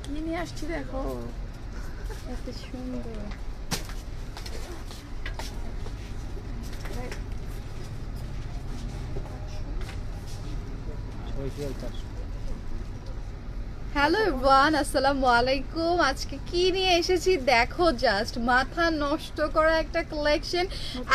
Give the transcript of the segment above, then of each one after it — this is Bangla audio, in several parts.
আজকে কি নিয়ে আসছি দেখো এত সুন্দর হ্যালো এভরিওয়ান আসসালামু আলাইকুম আজকে কি নিয়ে এসেছি দেখো জাস্ট মাথা নষ্ট করা একটা কালেকশন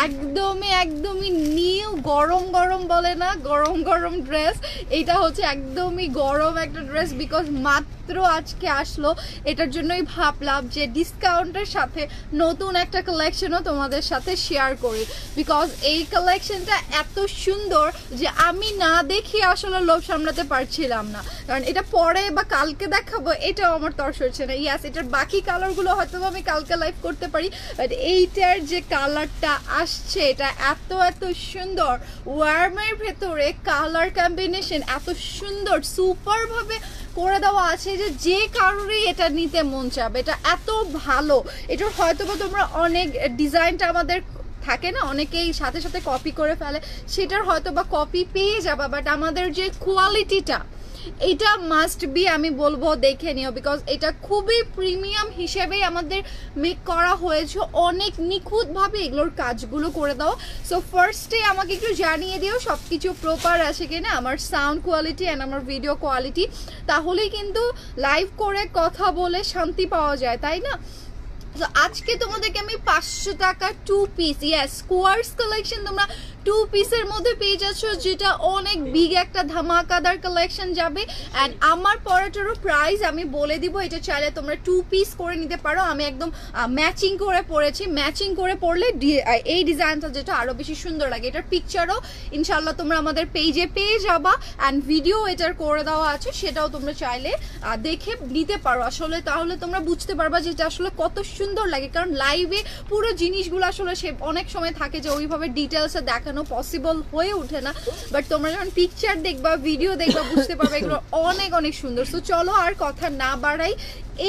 একদমই একদমই নিউ গরম গরম বলে না গরম গরম ড্রেস এটা হচ্ছে একদমই গরম একটা ড্রেস বিকজ মাথা মাত্র আজকে আসলো এটার জন্যই ভাবলাম যে ডিসকাউন্টের সাথে নতুন একটা কালেকশনও তোমাদের সাথে শেয়ার করি বিকজ এই কালেকশনটা এত সুন্দর যে আমি না দেখি আসলে লোভ সামলাতে পারছিলাম না কারণ এটা পরে বা কালকে দেখাবো এটাও আমার তর্স হচ্ছে না ইয়াস এটার বাকি কালারগুলো হয়তো আমি কালকে লাইভ করতে পারি বাট এইটার যে কালারটা আসছে এটা এত এত সুন্দর ওয়ার্মের ভেতরে কালার কম্বিনেশন এত সুন্দর সুপারভাবে করে দেওয়া আছে যে যে কারণে এটা নিতে মন চাবে এটা এত ভালো এটার হয়তো বা তোমরা অনেক ডিজাইনটা আমাদের থাকে না অনেকেই সাথে সাথে কপি করে ফেলে সেটার হয়তো বা কপি পেয়ে যাবা বাট আমাদের যে কোয়ালিটিটা এটা মাস্ট বি আমি বলবো দেখে নিও বিকজ এটা খুবই প্রিমিয়াম হিসেবেই আমাদের মেক করা হয়েছে অনেক নিখুঁতভাবে এগুলোর কাজগুলো করে দাও সো ফার্স্টে আমাকে একটু জানিয়ে দিও সব কিছু প্রপার আছে কিনা আমার সাউন্ড কোয়ালিটি অ্যান্ড আমার ভিডিও কোয়ালিটি তাহলেই কিন্তু লাইভ করে কথা বলে শান্তি পাওয়া যায় তাই না তো আজকে তোমাদেরকে আমি পাঁচশো টাকা two piece yes squares collection তোমরা টু পিসের মধ্যে পেয়ে যাচ্ছ যেটা অনেক বিগ একটা ধামাকাদার কালেকশন যাবে অ্যান্ড আমার পরাটারও প্রাইস আমি বলে দিব এটা চাইলে তোমরা টু পিস করে নিতে পারো আমি একদম ম্যাচিং করে পরেছি ম্যাচিং করে পরলে এই ডিজাইনটা যেটা আরও বেশি সুন্দর লাগে এটার পিকচারও ইনশাল্লাহ তোমরা আমাদের পেজে পেয়ে যাবা অ্যান্ড ভিডিও এটার করে দেওয়া আছে সেটাও তোমরা চাইলে দেখে নিতে পারো আসলে তাহলে তোমরা বুঝতে পারবা যে এটা আসলে কত সুন্দর লাগে কারণ লাইভে পুরো জিনিসগুলো আসলে সে অনেক সময় থাকে যে ওইভাবে ডিটেলসে দেখা দেখানো পসিবল হয়ে ওঠে না বাট তোমরা যখন পিকচার দেখবা ভিডিও দেখবা বুঝতে পারবে এগুলো অনেক অনেক সুন্দর সো চলো আর কথা না বাড়াই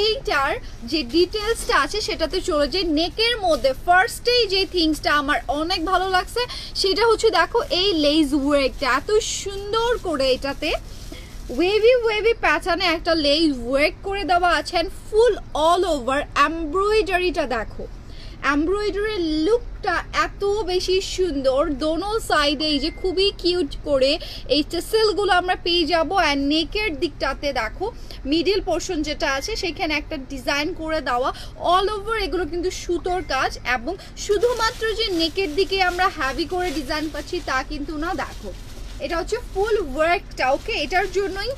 এইটার যে ডিটেলসটা আছে সেটাতে চলে যে নেকের মধ্যে ফার্স্টেই যে থিংসটা আমার অনেক ভালো লাগছে সেটা হচ্ছে দেখো এই লেজ ওয়েকটা এত সুন্দর করে এটাতে ওয়েভি ওয়েভি প্যাচানে একটা লেজ ওয়েক করে দেওয়া আছে অ্যান্ড ফুল অল ওভার এমব্রয়ডারিটা দেখো এমব্রয়ডারি লুকটা এত বেশি সুন্দর দোনো সাইডে এই যে খুবই কিউট করে এই টেসেলগুলো আমরা পেয়ে যাবো অ্যান্ড নেকের দিকটাতে দেখো মিডিল পোর্শন যেটা আছে সেখানে একটা ডিজাইন করে দেওয়া অল ওভার এগুলো কিন্তু সুতোর কাজ এবং শুধুমাত্র যে নেকের দিকে আমরা হ্যাভি করে ডিজাইন পাচ্ছি তা কিন্তু না দেখো এটা হচ্ছে ফুল ওয়ার্কটা ওকে এটার জন্যই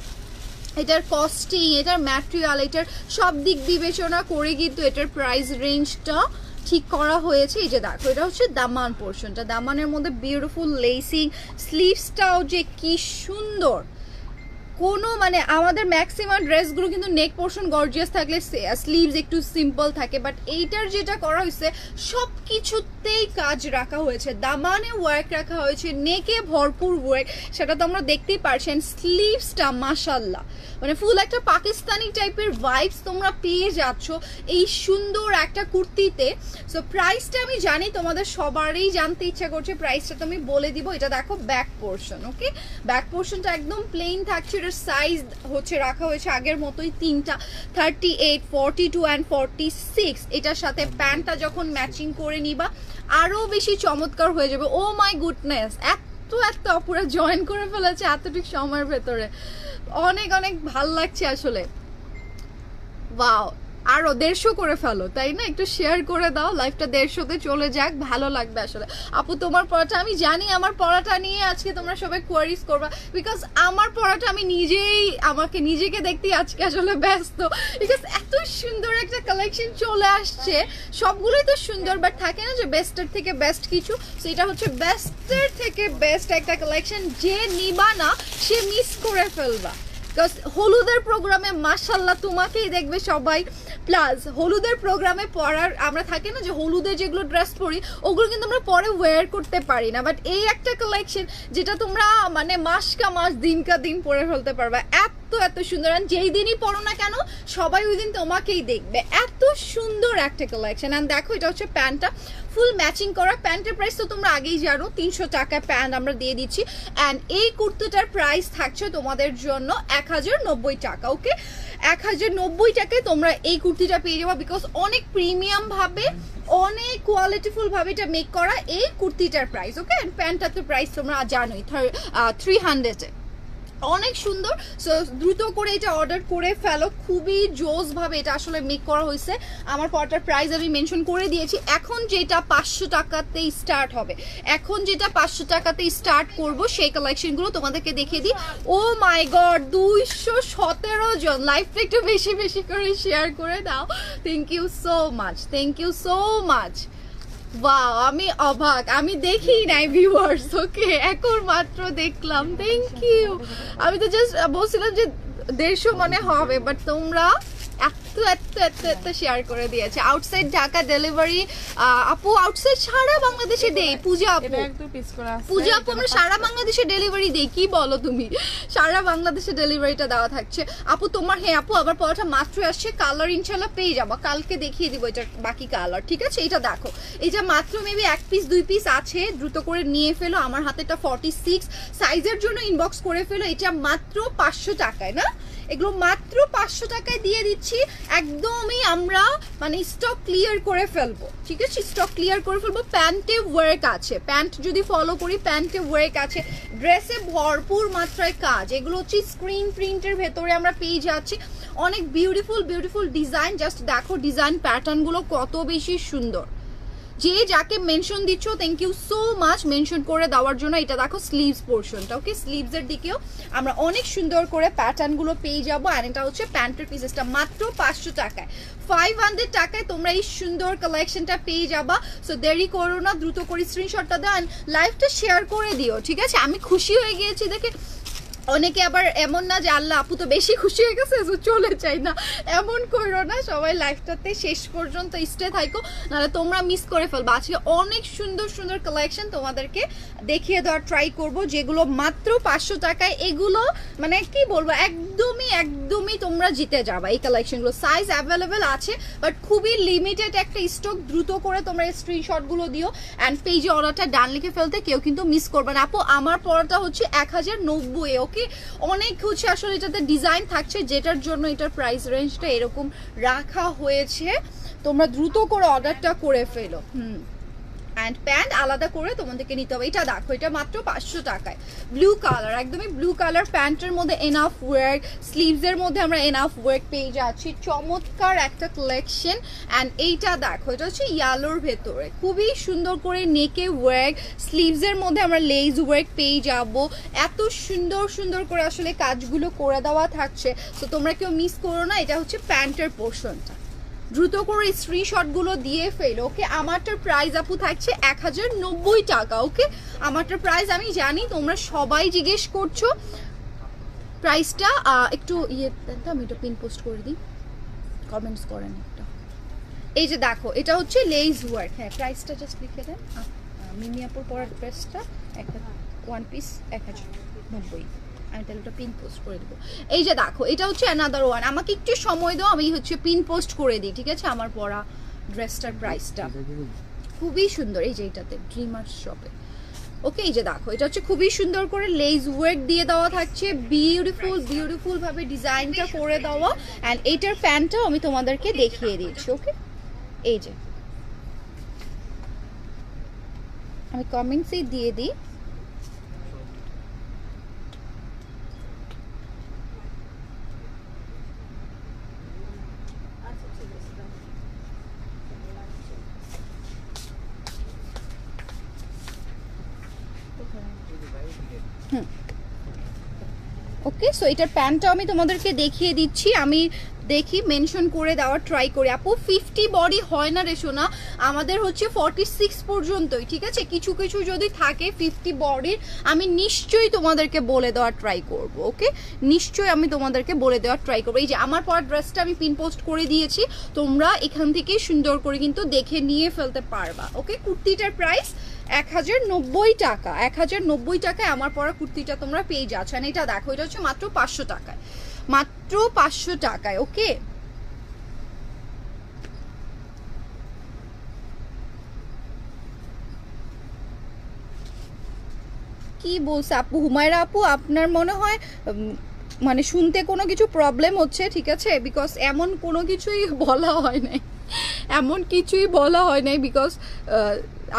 এটার কস্টিং এটার ম্যাটেরিয়াল এটার সব দিক বিবেচনা করে কিন্তু এটার প্রাইস রেঞ্জটা ঠিক করা হয়েছে এই যে দেখো এটা হচ্ছে দামান পোর্শনটা দামানের মধ্যে বিউটিফুল লেসিং স্লিভসটাও যে কি সুন্দর কোনো মানে আমাদের ম্যাক্সিমাম ড্রেসগুলো কিন্তু নেক পোর্শন গর্জিয়াস থাকলে স্লিভস একটু সিম্পল থাকে বাট এইটার যেটা করা হয়েছে সব কিছুতেই কাজ রাখা হয়েছে দামানে ওয়ার্ক রাখা হয়েছে নেকে ভরপুর ওয়ার্ক সেটা তো আমরা দেখতেই পারছি স্লিভসটা মাসাল্লাহ মানে ফুল একটা পাকিস্তানি টাইপের ভাইবস তোমরা পেয়ে যাচ্ছ এই সুন্দর একটা কুর্তিতে সো প্রাইসটা আমি জানি তোমাদের সবারই জানতে ইচ্ছা করছে প্রাইসটা তো আমি বলে দিব এটা দেখো ব্যাক পোর্শন ওকে ব্যাক পোর্শনটা একদম প্লেন থাকছে এটা সাইজ হচ্ছে রাখা হয়েছে আগের মতোই তিনটা thirty eight forty two and forty six এটার সাথে প্যান্টটা যখন ম্যাচিং করে নিবা আরও বেশি চমৎকার হয়ে যাবে ও মাই গুডনেস এত এত অপুরা জয়েন করে ফেলেছে এতটুক সময়ের ভেতরে অনেক অনেক ভাল লাগছে আসলে বাও আরও দেড়শো করে ফেলো তাই না একটু শেয়ার করে দাও লাইফটা দেড়শোতে চলে যাক ভালো লাগবে আসলে আপু তোমার পড়াটা আমি জানি আমার পড়াটা নিয়ে আজকে তোমরা সবাই কোয়ারিজ করবা বিকজ আমার পড়াটা আমি নিজেই আমাকে নিজেকে দেখতে আজকে আসলে ব্যস্ত বিকজ এত সুন্দর একটা কালেকশন চলে আসছে সবগুলোই তো সুন্দর বাট থাকে না যে বেস্টের থেকে বেস্ট কিছু তো এটা হচ্ছে বেস্টের থেকে বেস্ট একটা কালেকশন যে নিবা না সে মিস করে ফেলবা হলুদের প্রোগ্রামে মাসাল্লাহ তোমাকেই দেখবে সবাই প্লাস হলুদের প্রোগ্রামে পরার আমরা থাকি না যে হলুদের যেগুলো ড্রেস পরি ওগুলো কিন্তু আমরা পরে ওয়ার করতে পারি না বাট এই একটা কালেকশন যেটা তোমরা মানে মাস কা মাস কা দিন পরে ফেলতে পারবা এত এত সুন্দর আর যেই দিনই পড়ো না কেন সবাই ওই দিন তোমাকেই দেখবে এত সুন্দর একটা কালেকশন অ্যান্ড দেখো এটা হচ্ছে প্যান্টটা ফুল ম্যাচিং করা প্যান্টের প্রাইস তো তোমরা আগেই জানো তিনশো টাকায় প্যান্ট আমরা দিয়ে দিচ্ছি অ্যান্ড এই কুর্তিটার প্রাইস থাকছে তোমাদের জন্য এক টাকা ওকে এক টাকায় তোমরা এই কুর্তিটা পেয়ে যাবো বিকজ অনেক প্রিমিয়াম ভাবে অনেক কোয়ালিটিফুল ভাবে এটা মেক করা এই কুর্তিটার প্রাইস ওকে প্যান্টটার তো প্রাইস তোমরা জানোই থ্রি হান্ড্রেডে অনেক সুন্দর সো দ্রুত করে এটা অর্ডার করে ফেলো খুবই জোসভাবে এটা আসলে মেক করা হয়েছে আমার পরটার প্রাইস আমি মেনশন করে দিয়েছি এখন যেটা পাঁচশো টাকাতেই স্টার্ট হবে এখন যেটা পাঁচশো টাকাতে স্টার্ট করব সেই কালেকশনগুলো তোমাদেরকে দেখিয়ে দিই ও মাই গড দুইশো সতেরো জন লাইফটা একটু বেশি বেশি করে শেয়ার করে দাও thank you so much thank you so much wow আমি অবাক আমি দেখি নাই ভিউয়ার্স ওকে এখন মাত্র দেখলাম থ্যাংক ইউ আমি তো জাস্ট বলছিলাম যে দেড়শো মনে হবে বাট তোমরা এত এত এত এত এত শেয়ার করে দিয়েছে আউটসাইড ঢাকা ডেলিভারি আপু আউটসাইড সারা বাংলাদেশে দেই পূজা আপু পূজা আপু আমরা সারা বাংলাদেশে ডেলিভারি দেই কি বলো তুমি সারা বাংলাদেশে ডেলিভারিটা দেওয়া থাকছে আপু তোমার হ্যাঁ আপু আবার পরোটা মাত্র আসছে কালার ইনশাল্লাহ পেয়ে যাবো কালকে দেখিয়ে দিব এটা বাকি কালার ঠিক আছে এটা দেখো এই যে মাত্র মেবি এক পিস দুই পিস আছে দ্রুত করে নিয়ে ফেলো আমার হাতেটা ফর্টি সিক্স সাইজের জন্য ইনবক্স করে ফেলো এটা মাত্র পাঁচশো টাকায় না এগুলো মাত্র পাঁচশো টাকায় দিয়ে দিচ্ছি একদমই আমরা মানে স্টক ক্লিয়ার করে ফেলবো ঠিক আছে স্টক ক্লিয়ার করে ফেলবো প্যান্টে ওয়ার্ক আছে প্যান্ট যদি ফলো করি প্যান্টে ওয়ার্ক আছে ড্রেসে ভরপুর মাত্রায় কাজ এগুলো হচ্ছে স্ক্রিন প্রিন্টের ভেতরে আমরা পেয়ে যাচ্ছি অনেক বিউটিফুল বিউটিফুল ডিজাইন জাস্ট দেখো ডিজাইন প্যাটার্নগুলো কত বেশি সুন্দর যে যাকে মেনশন দিচ্ছ thank you so much mention করে দেওয়ার জন্য এটা দেখো স্লিভস পোর্শনটা ওকে স্লিভসের দিকেও আমরা অনেক সুন্দর করে প্যাটার্নগুলো পেয়ে যাবো আর এটা হচ্ছে প্যান্টের পিসেসটা মাত্র পাঁচশো টাকায় ফাইভ হান্ড্রেড টাকায় তোমরা এই সুন্দর কালেকশনটা পেয়ে যাবা সো দেরি করো না দ্রুত করে স্ক্রিনশটটা দেন লাইভটা শেয়ার করে দিও ঠিক আছে আমি খুশি হয়ে গিয়েছি দেখে অনেকে আবার এমন না যে আল্লাহ আপু তো বেশি খুশি হয়ে গেছে চলে চাই না এমন করো না সবাই লাইফটাতে শেষ পর্যন্ত স্টে থাকো নাহলে তোমরা মিস করে ফেলবো আজকে অনেক সুন্দর সুন্দর কালেকশন তোমাদেরকে দেখিয়ে দেওয়ার ট্রাই করব যেগুলো মাত্র পাঁচশো টাকায় এগুলো মানে কি বলবো একদম একদমই একদমই তোমরা জিতে যাবা এই কালেকশনগুলো সাইজ অ্যাভেলেবেল আছে বাট খুবই লিমিটেড একটা স্টক দ্রুত করে তোমরা এই স্ক্রিনশটগুলো দিও অ্যান্ড পেজে অর্ডারটা ডান লিখে ফেলতে কেউ কিন্তু মিস করবে না আপু আমার পরটা হচ্ছে এক হাজার নব্বই ওকে অনেক হচ্ছে আসলে এটাতে ডিজাইন থাকছে যেটার জন্য এটার প্রাইস রেঞ্জটা এরকম রাখা হয়েছে তোমরা দ্রুত করে অর্ডারটা করে ফেলো হুম অ্যান্ড প্যান্ট আলাদা করে তোমাদেরকে নিতে হবে এটা দেখো এটা মাত্র পাঁচশো টাকায় ব্লু কালার একদমই ব্লু কালার প্যান্টের মধ্যে এনাফ ওয়ার্ক স্লিভসের মধ্যে আমরা এনাফ ওয়ার্ক পেয়ে যাচ্ছি চমৎকার একটা কালেকশন অ্যান্ড এইটা দেখো এটা হচ্ছে ইয়ালোর ভেতরে খুবই সুন্দর করে নেকে ওয়ার্ক স্লিভসের মধ্যে আমরা লেজ ওয়ার্ক পেয়ে যাব এত সুন্দর সুন্দর করে আসলে কাজগুলো করে দেওয়া থাকছে তো তোমরা কেউ মিস করো না এটা হচ্ছে প্যান্টের পোর্শনটা দ্রুত করে স্ক্রিনশটগুলো দিয়ে ফেল ওকে আমারটার প্রাইস আপু থাকছে এক টাকা ওকে আমারটার প্রাইস আমি জানি তোমরা সবাই জিজ্ঞেস করছো প্রাইসটা একটু ইয়ে আমি এটা পিন পোস্ট করে দিই কমেন্টস করেন একটা এই যে দেখো এটা হচ্ছে লেইজ ওয়ার্ক হ্যাঁ প্রাইসটা জাস্ট লিখে দেন মিনিয়াপুর পরার ড্রেসটা এক ওয়ান পিস এক হাজার নব্বই আমি তাহলে একটা পিন পোস্ট করে দেবো এই যে দেখো এটা হচ্ছে অ্যানাদার ওয়ান আমাকে একটু সময় দাও আমি হচ্ছে পিন পোস্ট করে দিই ঠিক আছে আমার পরা ড্রেসটার প্রাইসটা খুবই সুন্দর এই যে এটাতে ড্রিমার শপে ওকে এই যে দেখো এটা হচ্ছে খুবই সুন্দর করে লেজ ওয়ার্ক দিয়ে দেওয়া থাকছে বিউটিফুল বিউটিফুল ভাবে ডিজাইনটা করে দেওয়া অ্যান্ড এটার ফ্যানটাও আমি তোমাদেরকে দেখিয়ে দিচ্ছি ওকে এই যে আমি কমেন্টসে দিয়ে দিই সো এটার প্যান্টটা আমি তোমাদেরকে দেখিয়ে দিচ্ছি আমি দেখি মেনশন করে দেওয়ার ট্রাই করি আপু ফিফটি বডি হয় না রেশো না আমাদের হচ্ছে ফর্টি সিক্স পর্যন্তই ঠিক আছে কিছু কিছু যদি থাকে ফিফটি বডির আমি নিশ্চয়ই তোমাদেরকে বলে দেওয়ার ট্রাই করব ওকে নিশ্চয়ই আমি তোমাদেরকে বলে দেওয়ার ট্রাই করবো এই যে আমার পর ড্রেসটা আমি পিন পোস্ট করে দিয়েছি তোমরা এখান থেকে সুন্দর করে কিন্তু দেখে নিয়ে ফেলতে পারবা ওকে কুর্তিটার প্রাইস এক হাজার নব্বই টাকা এক হাজার নব্বই টাকায় আমার পরা কুর্তিটা তোমরা পেয়ে যাচ্ছ আর এটা দেখো এটা হচ্ছে মাত্র পাঁচশো টাকায় মাত্র পাঁচশো টাকায় ওকে কি বলছে আপু হুমায়রা আপু আপনার মনে হয় মানে শুনতে কোনো কিছু প্রবলেম হচ্ছে ঠিক আছে বিকজ এমন কোনো কিছুই বলা হয় নাই এমন কিছুই বলা হয় নাই বিকজ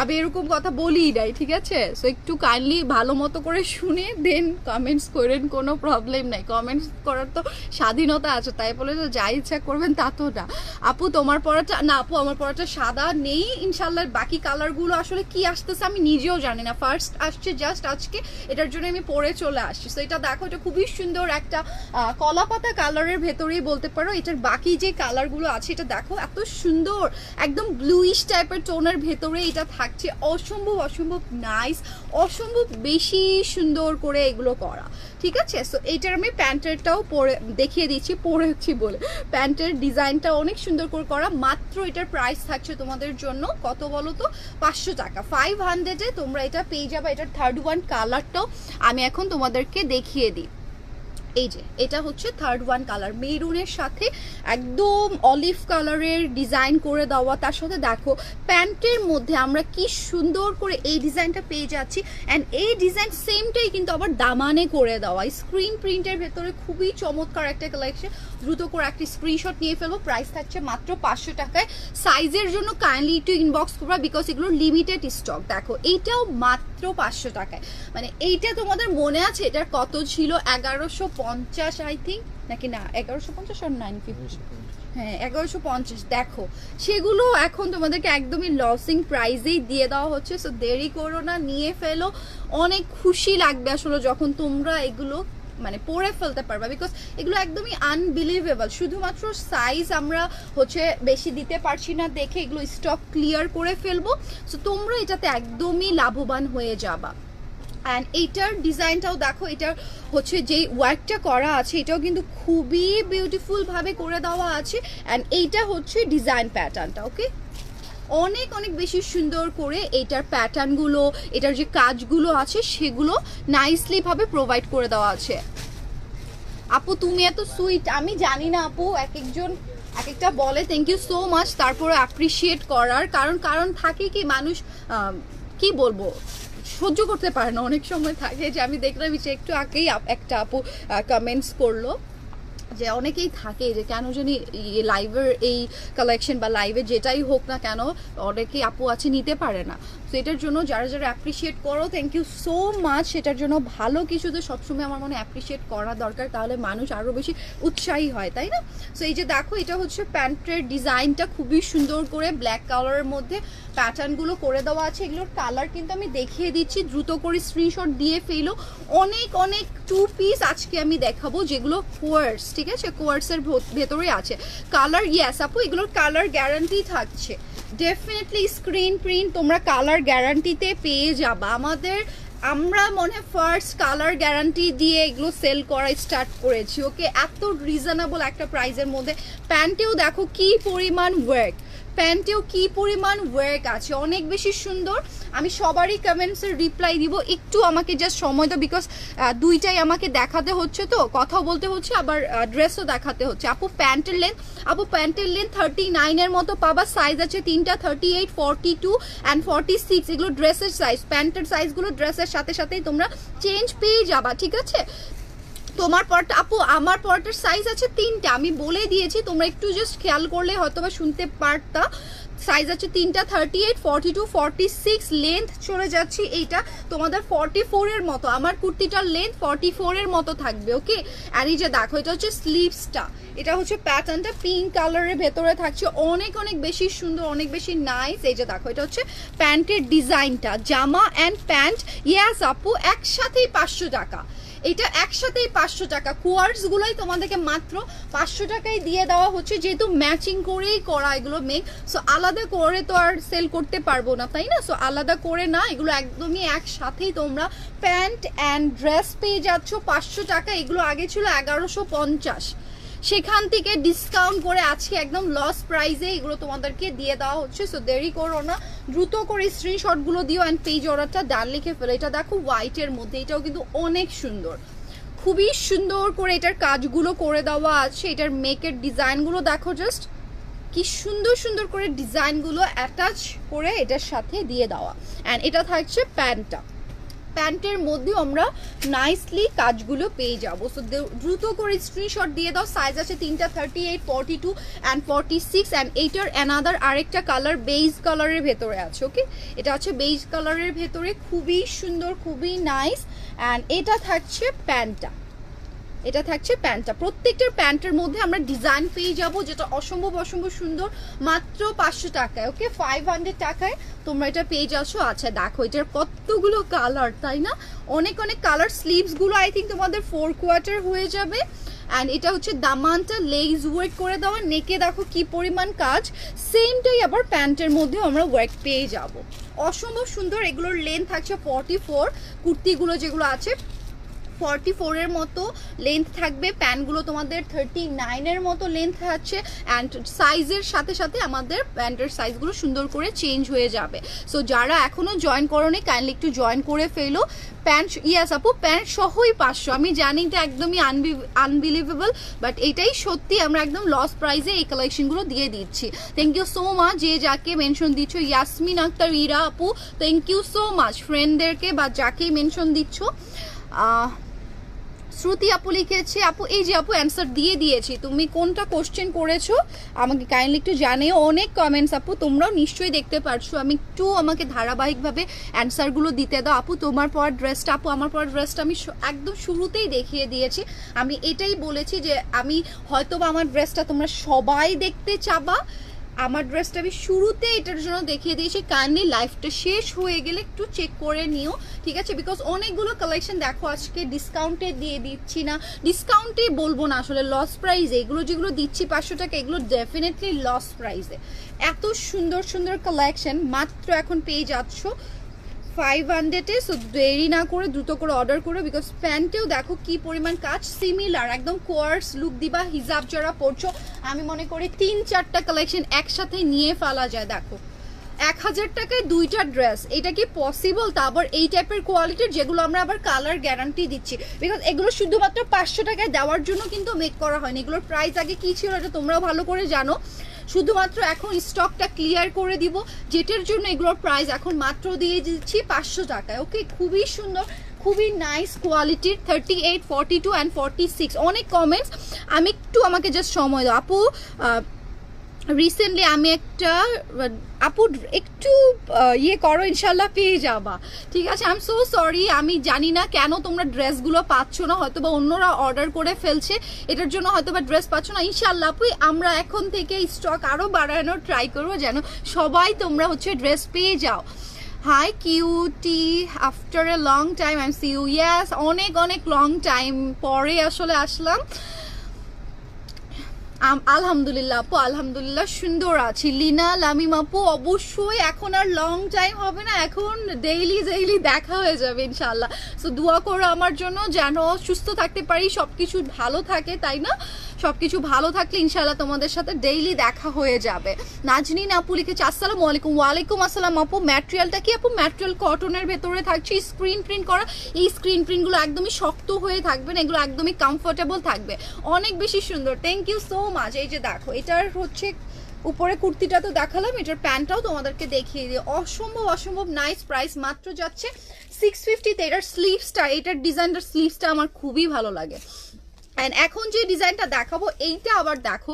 আমি এরকম কথা বলি নাই ঠিক আছে সো একটু কাইন্ডলি ভালো মতো করে শুনে দেন কমেন্টস করেন কোনো প্রবলেম নাই কমেন্টস করার তো স্বাধীনতা আছে তাই বলে তো যা ইচ্ছা করবেন তা তো না আপু তোমার পড়াটা না আপু আমার পড়াটা সাদা নেই ইনশাল্লাহ বাকি কালারগুলো আসলে কি আসতেছে আমি নিজেও জানি না ফার্স্ট আসছে জাস্ট আজকে এটার জন্য আমি পরে চলে আসছি সো এটা দেখো এটা খুবই সুন্দর একটা কলাপাতা কালারের ভেতরেই বলতে পারো এটার বাকি যে কালারগুলো আছে এটা দেখো এত সুন্দর একদম ব্লুইশ টাইপের টোনের ভেতরে এটা থাকে থাকছে অসম্ভব অসম্ভব নাইস অসম্ভব বেশি সুন্দর করে এগুলো করা ঠিক আছে সো এইটার আমি প্যান্টেরটাও পরে দেখিয়ে দিচ্ছি পরেছি বলে প্যান্টের ডিজাইনটা অনেক সুন্দর করে করা মাত্র এটার প্রাইস থাকছে তোমাদের জন্য কত বলো তো পাঁচশো টাকা ফাইভ হান্ড্রেডে তোমরা এটা পেয়ে যাবে এটার থার্ড ওয়ান কালারটাও আমি এখন তোমাদেরকে দেখিয়ে দিই এই যে এটা হচ্ছে থার্ড ওয়ান কালার মেরুনের সাথে একদম অলিভ কালারের ডিজাইন করে দেওয়া তার সাথে দেখো প্যান্টের মধ্যে আমরা কি সুন্দর করে এই ডিজাইনটা পেয়ে যাচ্ছি অ্যান্ড এই ডিজাইন সেমটাই কিন্তু আবার দামানে করে দেওয়া স্ক্রিন প্রিন্টের ভেতরে খুবই চমৎকার একটা কালেকশন দ্রুত করে একটি স্ক্রিনশট নিয়ে ফেলবো প্রাইস থাকছে মাত্র পাঁচশো টাকায় সাইজের জন্য কাইন্ডলি একটু ইনবক্স করবা বিকজ এগুলো লিমিটেড স্টক দেখো এইটাও মাত্র পাঁচশো টাকায় মানে এইটা তোমাদের মনে আছে এটার কত ছিল এগারোশো পঞ্চাশ আই থিঙ্ক নাকি না এগারোশো পঞ্চাশ আর নাইন হ্যাঁ এগারোশো পঞ্চাশ দেখো সেগুলো এখন তোমাদেরকে একদমই লসিং প্রাইজেই দিয়ে দেওয়া হচ্ছে সো দেরি করো না নিয়ে ফেলো অনেক খুশি লাগবে আসলে যখন তোমরা এগুলো মানে পরে ফেলতে পারবা বিকজ এগুলো একদমই আনবিলিভেবল শুধুমাত্র সাইজ আমরা হচ্ছে বেশি দিতে পারছি না দেখে এগুলো স্টক ক্লিয়ার করে ফেলবো সো তোমরা এটাতে একদমই লাভবান হয়ে যাবা অ্যান্ড এইটার ডিজাইনটাও দেখো এটার হচ্ছে যে ওয়ার্কটা করা আছে এটাও কিন্তু খুবই বিউটিফুলভাবে করে দেওয়া আছে অ্যান্ড এইটা হচ্ছে ডিজাইন প্যাটার্নটা ওকে অনেক অনেক বেশি সুন্দর করে এটার প্যাটার্নগুলো এটার যে কাজগুলো আছে সেগুলো নাইসলিভাবে প্রোভাইড করে দেওয়া আছে আপু তুমি এত সুইট আমি জানি না আপু এক একজন এক একটা বলে থ্যাংক ইউ সো মাচ তারপরে অ্যাপ্রিসিয়েট করার কারণ কারণ থাকে কি মানুষ কি বলবো সহ্য করতে পারে না অনেক সময় থাকে যে আমি দেখলাম যে একটু আগেই একটা আপু কমেন্টস করলো যে অনেকেই থাকে যে কেন জানি লাইভের এই কালেকশন বা লাইভে যেটাই হোক না কেন অনেকেই আপু আছে নিতে পারে না এটার জন্য যারা যারা অ্যাপ্রিসিয়েট করো থ্যাংক ইউ সো মাচ সেটার জন্য ভালো কিছু তো সবসময় আমার মনে অ্যাপ্রিসিয়েট করা দরকার তাহলে মানুষ আরও বেশি উৎসাহী হয় তাই না সো এই যে দেখো এটা হচ্ছে প্যান্টের ডিজাইনটা খুবই সুন্দর করে ব্ল্যাক কালারের মধ্যে প্যাটার্নগুলো করে দেওয়া আছে এগুলোর কালার কিন্তু আমি দেখিয়ে দিচ্ছি দ্রুত করে স্ক্রিনশট দিয়ে ফেলো অনেক অনেক টু পিস আজকে আমি দেখাবো যেগুলো কোয়ার্স ঠিক আছে কোয়ার্সের ভেতরে আছে কালার ইয়াস আপু এগুলোর কালার গ্যারান্টি থাকছে ডেফিনেটলি স্ক্রিন প্রিন্ট তোমরা কালার গ্যারান্টিতে পেয়ে যাবা আমাদের আমরা মনে হয় ফার্স্ট কালার গ্যারান্টি দিয়ে এগুলো সেল করা স্টার্ট করেছি ওকে এত রিজনেবল একটা প্রাইজের মধ্যে প্যান্টেও দেখো কি পরিমাণ ওয়ার্ক প্যান্টেও কি পরিমাণ ওয়ার্ক আছে অনেক বেশি সুন্দর আমি সবারই কমেন্টসের রিপ্লাই দিব একটু আমাকে জাস্ট সময় তো বিকজ দুইটাই আমাকে দেখাতে হচ্ছে তো কথা বলতে হচ্ছে আবার ড্রেসও দেখাতে হচ্ছে আপু প্যান্টের লেন্থ আপু প্যান্টের লেন্থ থার্টি নাইনের মতো পাবা সাইজ আছে তিনটা thirty eight forty two and forty six এগুলো ড্রেসের সাইজ প্যান্টের সাইজগুলো ড্রেসের সাথে সাথেই তোমরা চেঞ্জ পেয়ে যাবা ঠিক আছে তোমার পরটা আপু আমার পরটার সাইজ আছে তিনটা আমি বলে দিয়েছি তোমরা একটু জাস্ট খেয়াল করলে হয়তো বা শুনতে পারতা সাইজ আছে তিনটা thirty eight forty two forty six length চলে যাচ্ছি এইটা তোমাদের ফর্টি ফোরের মতো আমার কুর্তিটার লেন্থ ফর্টি ফোরের মতো থাকবে ওকে আর এই যে দেখো এটা হচ্ছে স্লিভসটা এটা হচ্ছে প্যাটার্নটা পিঙ্ক কালারের ভেতরে থাকছে অনেক অনেক বেশি সুন্দর অনেক বেশি নাইস এই যে দেখো এটা হচ্ছে প্যান্টের ডিজাইনটা জামা অ্যান্ড প্যান্ট ইয়াস আপু একসাথেই পাঁচশো টাকা এটা একসাথেই পাঁচশো টাকা কোয়ার্সগুলোই তোমাদেরকে মাত্র পাঁচশো টাকায় দিয়ে দেওয়া হচ্ছে যেহেতু ম্যাচিং করেই করা এগুলো মেক সো আলাদা করে তো আর সেল করতে পারবো না তাই না সো আলাদা করে না এগুলো একদমই একসাথেই তোমরা প্যান্ট অ্যান্ড ড্রেস পেয়ে যাচ্ছ পাঁচশো টাকা এগুলো আগে ছিল এগারোশো পঞ্চাশ সেখান থেকে ডিসকাউন্ট করে আজকে একদম লস প্রাইজে এগুলো তোমাদেরকে দিয়ে দেওয়া হচ্ছে সো দেরি করো না দ্রুত করে স্ক্রিনশটগুলো দিও অ্যান্ড পেজ অর্ডারটা ডান লিখে ফেলো এটা দেখো হোয়াইটের মধ্যে এটাও কিন্তু অনেক সুন্দর খুবই সুন্দর করে এটার কাজগুলো করে দেওয়া আছে এটার মেকের ডিজাইনগুলো দেখো জাস্ট কি সুন্দর সুন্দর করে ডিজাইনগুলো অ্যাটাচ করে এটার সাথে দিয়ে দেওয়া অ্যান্ড এটা থাকছে প্যান্টটা প্যান্টের মধ্যেও আমরা নাইসলি কাজগুলো পেয়ে যাব সো দ্রুত করে স্ক্রিনশট দিয়ে দাও সাইজ আছে তিনটা thirty eight forty two and forty six and এইটার অ্যানাদার আরেকটা কালার বেইজ কালারের ভেতরে আছে ওকে এটা আছে বেইজ কালারের ভেতরে খুবই সুন্দর খুবই নাইস অ্যান্ড এটা থাকছে প্যান্টটা এটা থাকছে প্যান্টটা প্রত্যেকটার প্যান্টের মধ্যে আমরা ডিজাইন পেয়ে যাব যেটা অসম্ভব অসম্ভব সুন্দর মাত্র পাঁচশো টাকায় ওকে ফাইভ হান্ড্রেড টাকায় তোমরা এটা পেয়ে যাচ্ছ আচ্ছা দেখো এটার কতগুলো কালার তাই না অনেক অনেক কালার স্লিভসগুলো আই থিঙ্ক তোমাদের ফোর কোয়ার্টার হয়ে যাবে অ্যান্ড এটা হচ্ছে দামানটা লেগস ওয়েট করে দেওয়া নেকে দেখো কি পরিমাণ কাজ সেমটাই আবার প্যান্টের মধ্যে আমরা ওয়ার্ক পেয়ে যাব অসম্ভব সুন্দর এগুলোর লেন থাকছে ফর্টি ফোর কুর্তিগুলো যেগুলো আছে ফর্টি ফোরের মতো লেন্থ থাকবে প্যান্টগুলো তোমাদের থার্টি নাইনের মতো লেন্থ আছে অ্যান্ড সাইজের সাথে সাথে আমাদের প্যান্টের সাইজগুলো সুন্দর করে চেঞ্জ হয়ে যাবে সো যারা এখনও জয়েন করোনি কাইন্ডলি একটু জয়েন করে ফেলো প্যান্ট ইয়াস আপু প্যান্ট সহই পাঁচশো আমি জানি এটা একদমই আনবি আনবিলিভেবল বাট এটাই সত্যি আমরা একদম লস প্রাইজে এই কালেকশনগুলো দিয়ে দিচ্ছি থ্যাংক ইউ সো মাচ যে যাকে মেনশন দিচ্ছ ইয়াসমিন আক্তার ইরা আপু থ্যাংক ইউ সো মাচ ফ্রেন্ডদেরকে বা যাকেই মেনশন দিচ্ছ শ্রুতি আপু লিখেছে আপু এই যে আপু অ্যান্সার দিয়ে দিয়েছি তুমি কোনটা কোশ্চেন করেছো আমাকে কাইন্ডলি একটু জানিও অনেক কমেন্টস আপু তোমরাও নিশ্চয়ই দেখতে পারছো আমি একটু আমাকে ধারাবাহিকভাবে অ্যান্সারগুলো দিতে দাও আপু তোমার পর ড্রেসটা আপু আমার পর ড্রেসটা আমি একদম শুরুতেই দেখিয়ে দিয়েছি আমি এটাই বলেছি যে আমি হয়তো আমার ড্রেসটা তোমরা সবাই দেখতে চাবা আমার ড্রেসটা আমি শুরুতে এটার জন্য দেখিয়ে দিয়েছি কাইন্ডলি লাইফটা শেষ হয়ে গেলে একটু চেক করে নিও ঠিক আছে বিকজ অনেকগুলো কালেকশন দেখো আজকে ডিসকাউন্টে দিয়ে দিচ্ছি না ডিসকাউন্টে বলবো না আসলে লস প্রাইজে এগুলো যেগুলো দিচ্ছি পাঁচশো টাকা এগুলো ডেফিনেটলি লস প্রাইজে এত সুন্দর সুন্দর কালেকশন মাত্র এখন পেয়ে যাচ্ছ ফাইভ হান্ড্রেডে সো দেরি না করে দ্রুত করে অর্ডার করো বিকজ প্যান্টেও দেখো কি পরিমাণ কাজ সিমিলার একদম কোয়ার্স লুক দিবা হিজাব যারা পড়ছো আমি মনে করি তিন চারটা কালেকশন একসাথে নিয়ে ফেলা যায় দেখো এক হাজার টাকায় দুইটা ড্রেস এটা কি পসিবল তারপর এই টাইপের কোয়ালিটির যেগুলো আমরা আবার কালার গ্যারান্টি দিচ্ছি বিকজ এগুলো শুধুমাত্র পাঁচশো টাকায় দেওয়ার জন্য কিন্তু মেক করা হয়নি এগুলোর প্রাইস আগে কী ছিল এটা তোমরাও ভালো করে জানো শুধুমাত্র এখন স্টকটা ক্লিয়ার করে দিব যেটার জন্য এগুলোর প্রাইস এখন মাত্র দিয়ে দিচ্ছি পাঁচশো টাকায় ওকে খুবই সুন্দর খুবই নাইস কোয়ালিটির thirty eight forty two and forty six অনেক কমেন্টস আমি একটু আমাকে জাস্ট সময় দাও আপু রিসেন্টলি আমি একটা আপু একটু ইয়ে করো ইনশাল্লাহ পেয়ে যাবা ঠিক আছে আই এম সো সরি আমি জানি না কেন তোমরা ড্রেসগুলো পাচ্ছ না হয়তো বা অন্যরা অর্ডার করে ফেলছে এটার জন্য হয়তো বা ড্রেস পাচ্ছ না ইনশাল্লাহ আপু আমরা এখন থেকে স্টক আরও বাড়ানোর ট্রাই করবো যেন সবাই তোমরা হচ্ছে ড্রেস পেয়ে যাও hi cutie after a long time I am see you yes অনেক অনেক লং টাইম পরে আসলে আসলাম আলহামদুলিল্লাহ আপু আলহামদুলিল্লাহ সুন্দর আছি লিনা লামিম আপু অবশ্যই এখন আর লং টাইম হবে না এখন ডেইলি ডেইলি দেখা হয়ে যাবে ইনশাল্লাহ সো দোয়া করো আমার জন্য যেন সুস্থ থাকতে পারি সব কিছু ভালো থাকে তাই না সবকিছু ভালো থাকলে ইনশাল্লাহ তোমাদের সাথে ডেইলি দেখা হয়ে যাবে নাজনি আপু লিখেছে আসসালাম আলাইকুম ওয়ালাইকুম আসসালাম আপু ম্যাটেরিয়ালটা কি আপু ম্যাটেরিয়াল কটনের ভেতরে থাকছে স্ক্রিন প্রিন্ট করা এই স্ক্রিন প্রিন্টগুলো একদমই শক্ত হয়ে থাকবে না এগুলো একদমই কমফোর্টেবল থাকবে অনেক বেশি সুন্দর থ্যাংক ইউ সো মাচ এই যে দেখো এটার হচ্ছে উপরে কুর্তিটা তো দেখালাম এটার প্যান্টটাও তোমাদেরকে দেখিয়ে দিই অসম্ভব অসম্ভব নাইস প্রাইস মাত্র যাচ্ছে সিক্স ফিফটিতে এটার স্লিভসটা এটার ডিজাইনটার স্লিভসটা আমার খুবই ভালো লাগে অ্যান্ড এখন যে ডিজাইনটা দেখাবো এইটা আবার দেখো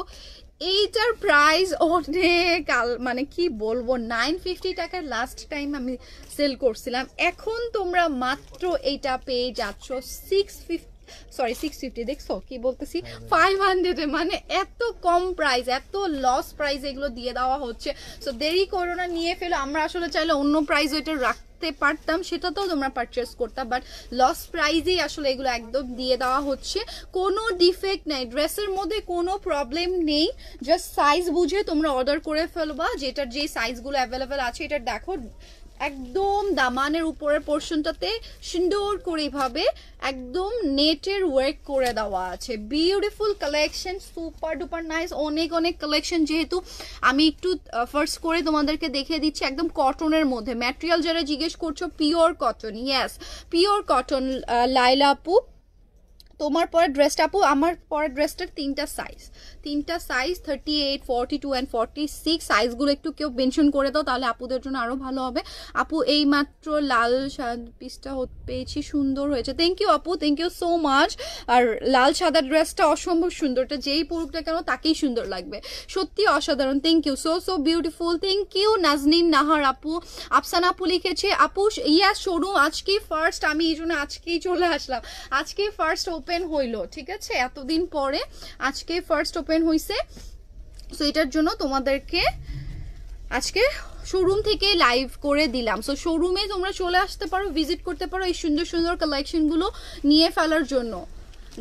এইটার প্রাইস অনেক মানে কি বলবো নাইন ফিফটি টাকার লাস্ট টাইম আমি সেল করছিলাম এখন তোমরা মাত্র এইটা পেয়ে যাচ্ছ six fifty sorry six fifty দেখছো কি বলতেছি ফাইভ হান্ড্রেডে মানে এত কম প্রাইস এত লস প্রাইস এগুলো দিয়ে দেওয়া হচ্ছে সো দেরি করো নিয়ে ফেলো আমরা আসলে চাইলে অন্য প্রাইস ওইটা রাখতে করতে পারতাম সেটা তো তোমরা পারচেস করতাম বাট লস প্রাইজেই আসলে এগুলো একদম দিয়ে দেওয়া হচ্ছে কোনো ডিফেক্ট নাই ড্রেসের মধ্যে কোনো প্রবলেম নেই জাস্ট সাইজ বুঝে তোমরা অর্ডার করে ফেলবা যেটার যে সাইজগুলো অ্যাভেলেবেল আছে এটা দেখো একদম দামানের উপরের পোর্শনটাতে সুন্দর করে একদম নেটের ওয়ার্ক করে দেওয়া আছে beautiful collection super duper nice অনেক অনেক কালেকশন যেহেতু আমি একটু ফার্স্ট করে তোমাদেরকে দেখিয়ে দিচ্ছি একদম কটনের মধ্যে ম্যাটেরিয়াল যারা জিজ্ঞেস করছো pure cotton yes pure cotton Laila আপু তোমার পরে ড্রেসটা আপু আমার পরে ড্রেসটার তিনটা সাইজ তিনটা size thirty eight forty two and forty six সাইজগুলো একটু কেউ মেনশন করে দাও তাহলে আপুদের জন্য আরও ভালো হবে আপু এই মাত্র লাল পিসটা পেয়েছি সুন্দর হয়েছে থ্যাংক ইউ আপু থ্যাংক ইউ সো মাচ আর লাল সাদা ড্রেসটা অসম্ভব সুন্দর এটা যেই পুরুকটা কেন তাকেই সুন্দর লাগবে সত্যি অসাধারণ thank you so so beautiful thank you Nazneen Nahar আপু আফসানা আপু লিখেছে আপু ইয়া শোরুম আজকে ফার্স্ট আমি এই জন্য আজকেই চলে আসলাম আজকে ফার্স্ট ওপেন হইলো ঠিক আছে এতদিন পরে আজকে ফার্স্ট ওপেন ওপেন হয়েছে সো এটার জন্য তোমাদেরকে আজকে শোরুম থেকে লাইভ করে দিলাম সো শোরুমে তোমরা চলে আসতে পারো ভিজিট করতে পারো এই সুন্দর সুন্দর কালেকশনগুলো নিয়ে ফেলার জন্য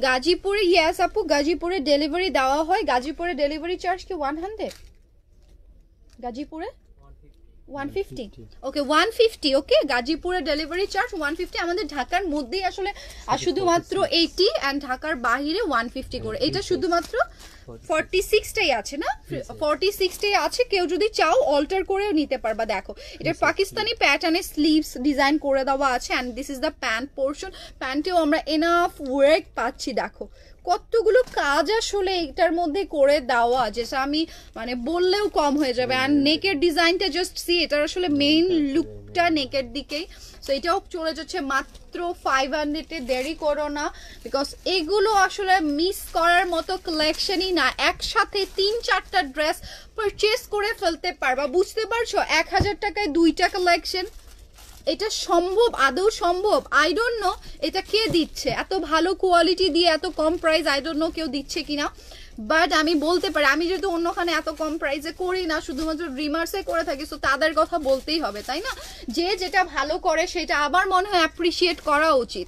গাজীপুরে ইয়াস আপু গাজীপুরে ডেলিভারি দেওয়া হয় গাজীপুরে ডেলিভারি চার্জ কি ওয়ান হান্ড্রেড গাজীপুরে ওকে ওয়ান ফিফটি ওকে গাজীপুরের ডেলিভারি চার্জ ওয়ান ফিফটি আমাদের ঢাকার মধ্যেই আসলে আচ্ছা, শুধুমাত্র এইটি অ্যান্ড ঢাকার বাহিরে ওয়ান ফিফটি করে এটা শুধুমাত্র ফর্টি সিক্সটাই আছে না ফর্টি সিক্সটাই আছে কেউ যদি চাও অল্টার করেও নিতে পারবা দেখো এটা পাকিস্তানি প্যাটার্নের স্লিভস ডিজাইন করে দেওয়া আছে and this is the pant portion প্যান্টেও আমরা এনাফ ওয়ার্ক পাচ্ছি দেখো কতগুলো কাজ আসলে এটার মধ্যে করে দেওয়া যেটা আমি মানে বললেও কম হয়ে যাবে আর নেকের ডিজাইনটা জাস্ট সি এটার আসলে মেইন লুকটা নেকের দিকেই সো এটাও চলে যাচ্ছে মাত্র ফাইভ হান্ড্রেডে দেরি করো না বিকজ এগুলো আসলে মিস করার মতো কালেকশনই না একসাথে তিন চারটা ড্রেস পারচেস করে ফেলতে পারবা বুঝতে পারছো এক হাজার টাকায় দুইটা কালেকশন এটা সম্ভব আদৌ সম্ভব আই ডোন্ট নো এটা কে দিচ্ছে এত ভালো কোয়ালিটি দিয়ে এত কম প্রাইস আই ডোন্ট নো কেউ দিচ্ছে কিনা বাট আমি বলতে পারি আমি যেহেতু অন্যখানে এত কম প্রাইসে করি না শুধুমাত্র ড্রিমার্সে করে থাকি সো তাদের কথা বলতেই হবে তাই না যে যেটা ভালো করে সেটা আবার মনে হয় অ্যাপ্রিসিয়েট করা উচিত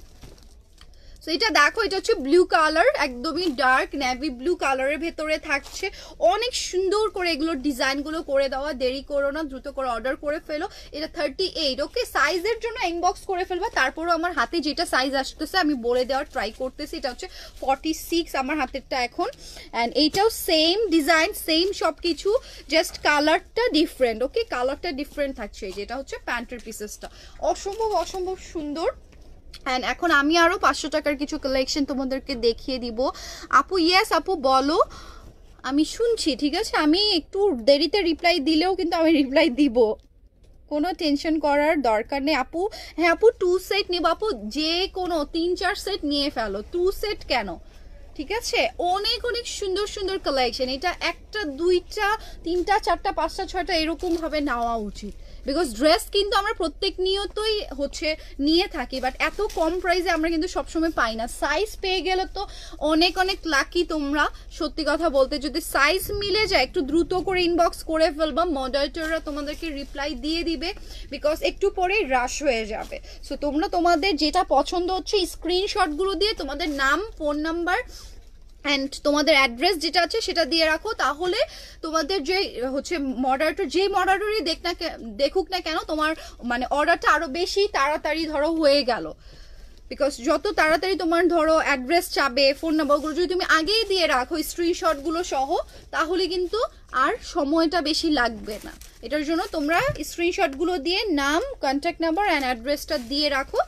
সো এটা দেখো এটা হচ্ছে ব্লু কালার একদমই ডার্ক নেভি ব্লু কালারের ভেতরে থাকছে অনেক সুন্দর করে এগুলোর ডিজাইনগুলো করে দেওয়া দেরি করো না দ্রুত করে অর্ডার করে ফেলো এটা থার্টি এইট ওকে সাইজের জন্য ইনবক্স করে ফেলবা তারপরও আমার হাতে যেটা সাইজ আসতেছে আমি বলে দেওয়ার ট্রাই করতেছি এটা হচ্ছে ফর্টি সিক্স আমার হাতেরটা এখন অ্যান্ড এইটাও সেম ডিজাইন সেম সব কিছু জাস্ট কালারটা ডিফারেন্ট ওকে কালারটা ডিফারেন্ট থাকছে এই যেটা হচ্ছে প্যান্টের পিসেসটা অসম্ভব অসম্ভব সুন্দর অ্যান্ড এখন আমি আরও পাঁচশো টাকার কিছু কালেকশন তোমাদেরকে দেখিয়ে দিব আপু ইয়েস আপু বলো আমি শুনছি ঠিক আছে আমি একটু দেরিতে রিপ্লাই দিলেও কিন্তু আমি রিপ্লাই দিব কোনো টেনশন করার দরকার নেই আপু হ্যাঁ আপু টু সেট নেব আপু যে কোনো তিন চার সেট নিয়ে ফেলো টু সেট কেন ঠিক আছে অনেক অনেক সুন্দর সুন্দর কালেকশন এটা একটা দুইটা তিনটা চারটা পাঁচটা ছয়টা এরকমভাবে নেওয়া উচিত বিকজ ড্রেস কিন্তু আমরা প্রত্যেক নিয়তই হচ্ছে নিয়ে থাকি বাট এত কম প্রাইসে আমরা কিন্তু সবসময় পাই না সাইজ পেয়ে গেলে তো অনেক অনেক লাকি তোমরা সত্যি কথা বলতে যদি সাইজ মিলে যায় একটু দ্রুত করে ইনবক্স করে ফেলবা মডারেটররা তোমাদেরকে রিপ্লাই দিয়ে দিবে বিকজ একটু পরেই রাশ হয়ে যাবে সো তোমরা তোমাদের যেটা পছন্দ হচ্ছে স্ক্রিনশটগুলো দিয়ে তোমাদের নাম ফোন নাম্বার অ্যান্ড তোমাদের অ্যাড্রেস যেটা আছে সেটা দিয়ে রাখো তাহলে তোমাদের যে হচ্ছে মডারেটর যে মডারেটরই দেখ না দেখুক না কেন তোমার মানে অর্ডারটা আরও বেশি তাড়াতাড়ি ধরো হয়ে গেল বিকজ যত তাড়াতাড়ি তোমার ধরো অ্যাড্রেস চাবে ফোন নাম্বারগুলো যদি তুমি আগেই দিয়ে রাখো স্ক্রিনশটগুলো সহ তাহলে কিন্তু আর সময়টা বেশি লাগবে না এটার জন্য তোমরা স্ক্রিনশটগুলো দিয়ে নাম কন্ট্যাক্ট নাম্বার অ্যান্ড অ্যাড্রেসটা দিয়ে রাখো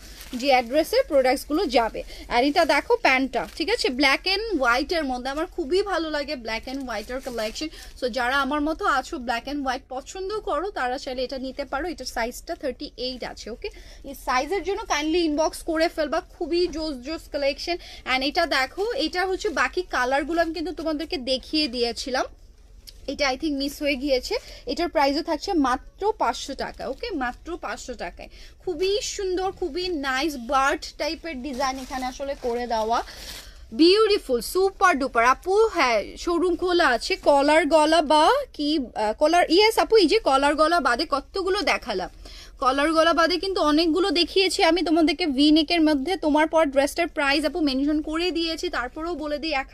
যে অ্যাড্রেসে প্রোডাক্টসগুলো যাবে আর এটা দেখো প্যান্টটা ঠিক আছে ব্ল্যাক অ্যান্ড হোয়াইটের মধ্যে আমার খুবই ভালো লাগে ব্ল্যাক অ্যান্ড হোয়াইটের কালেকশন সো যারা আমার মতো আছো ব্ল্যাক অ্যান্ড হোয়াইট পছন্দ করো তারা চাইলে এটা নিতে পারো এটার সাইজটা থার্টি এইট আছে ওকে এই সাইজের জন্য কাইন্ডলি ইনবক্স করে ফেলবা খুবই জোস জোস কালেকশন অ্যান্ড এটা দেখো এটা হচ্ছে বাকি কালারগুলো আমি কিন্তু তোমাদেরকে দেখিয়ে দিয়েছিলাম এটা আই থিঙ্ক মিস হয়ে গিয়েছে এটার প্রাইসও থাকছে মাত্র পাঁচশো টাকা ওকে মাত্র পাঁচশো টাকায় খুবই সুন্দর খুবই নাইস বার্ড টাইপের ডিজাইন এখানে আসলে করে দেওয়া বিউটিফুল সুপার ডুপার আপু হ্যাঁ শোরুম খোলা আছে কলার গলা বা কি কলার ইয়েস আপু এই যে কলার গলা বাদে কতগুলো দেখালাম কলার গলা বাদে কিন্তু অনেকগুলো দেখিয়েছি আমি তোমাদেরকে ভি নেকের মধ্যে তোমার পর ড্রেসটার প্রাইস আপু মেনশন করে দিয়েছি তারপরেও বলে দিই এক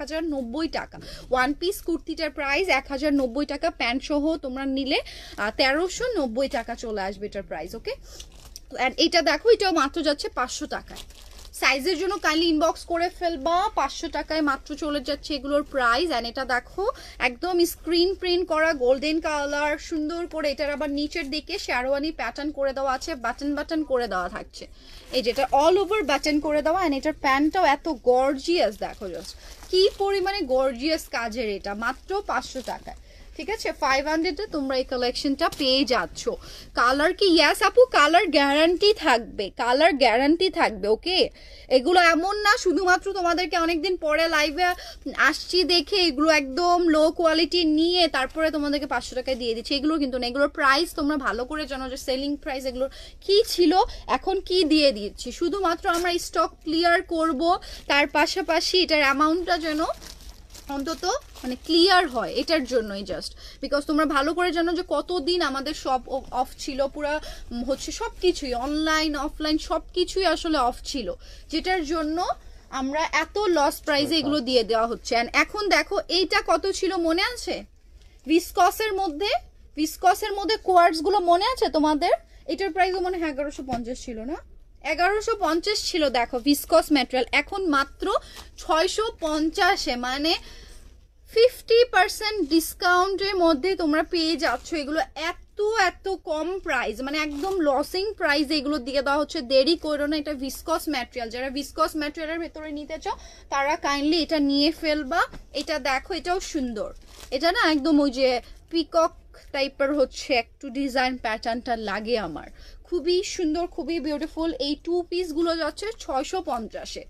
টাকা ওয়ান পিস কুর্তিটার প্রাইস এক টাকা প্যান্ট সহ তোমরা নিলে তেরোশো টাকা চলে আসবে এটার প্রাইস ওকে অ্যান্ড এটা দেখো এটাও মাত্র যাচ্ছে পাঁচশো টাকায় সাইজের জন্য কাইন্ডলি ইনবক্স করে ফেলবা পাঁচশো টাকায় মাত্র চলে যাচ্ছে এগুলোর প্রাইস অ্যান্ড এটা দেখো একদম স্ক্রিন প্রিন্ট করা গোল্ডেন কালার সুন্দর করে এটার আবার নিচের দিকে শেরওয়ানি প্যাটার্ন করে দেওয়া আছে বাটন বাটন করে দেওয়া থাকছে এই যেটা অল ওভার বাটন করে দেওয়া অ্যান্ড এটার প্যান্টটাও এত গর্জিয়াস দেখো জাস্ট কি পরিমাণে গর্জিয়াস কাজের এটা মাত্র পাঁচশো টাকায় ঠিক আছে ফাইভ হান্ড্রেডে তোমরা এই কালেকশনটা পেয়ে যাচ্ছ কালার কি ইয়াস আপু কালার গ্যারান্টি থাকবে কালার গ্যারান্টি থাকবে ওকে এগুলো এমন না শুধুমাত্র তোমাদেরকে অনেকদিন পরে লাইভে আসছি দেখে এগুলো একদম লো কোয়ালিটি নিয়ে তারপরে তোমাদেরকে পাঁচশো টাকায় দিয়ে দিচ্ছি এগুলো কিন্তু না এগুলোর প্রাইস তোমরা ভালো করে জানো যে সেলিং প্রাইস এগুলোর কি ছিল এখন কি দিয়ে দিচ্ছি শুধুমাত্র আমরা স্টক ক্লিয়ার করব তার পাশাপাশি এটার অ্যামাউন্টটা যেন অন্তত মানে ক্লিয়ার হয় এটার জন্যই জাস্ট বিকজ তোমরা ভালো করে জানো যে কতদিন আমাদের সব অফ ছিল পুরা হচ্ছে সব কিছুই অনলাইন অফলাইন সব কিছুই আসলে অফ ছিল যেটার জন্য আমরা এত লস প্রাইজে এগুলো দিয়ে দেওয়া হচ্ছে অ্যান্ড এখন দেখো এইটা কত ছিল মনে আছে ভিসকসের মধ্যে ভিসকসের মধ্যে কোয়ার্টসগুলো মনে আছে তোমাদের এটার প্রাইসও মনে হয় এগারোশো পঞ্চাশ ছিল না এগারোশো পঞ্চাশ ছিল দেখো ভিসকস ম্যাটেরিয়াল এখন মাত্র ছয়শো পঞ্চাশে মানে ফিফটি পার্সেন্ট ডিসকাউন্টের মধ্যে তোমরা পেয়ে যাচ্ছ এগুলো এত এত কম প্রাইস মানে একদম লসিং প্রাইস এগুলোর দিকে দেওয়া হচ্ছে দেরি করো না এটা ভিসকস ম্যাটেরিয়াল যারা ভিসকস ম্যাটেরিয়ালের ভেতরে নিতে চাও তারা কাইন্ডলি এটা নিয়ে ফেলবা এটা দেখো এটাও সুন্দর এটা না একদম ওই যে পিকক টাইপের হচ্ছে একটু ডিজাইন প্যাটার্নটা লাগে আমার খুবই সুন্দর খুবই বিউটিফুল এই টু পিসগুলো যাচ্ছে ছয়শো পঞ্চাশে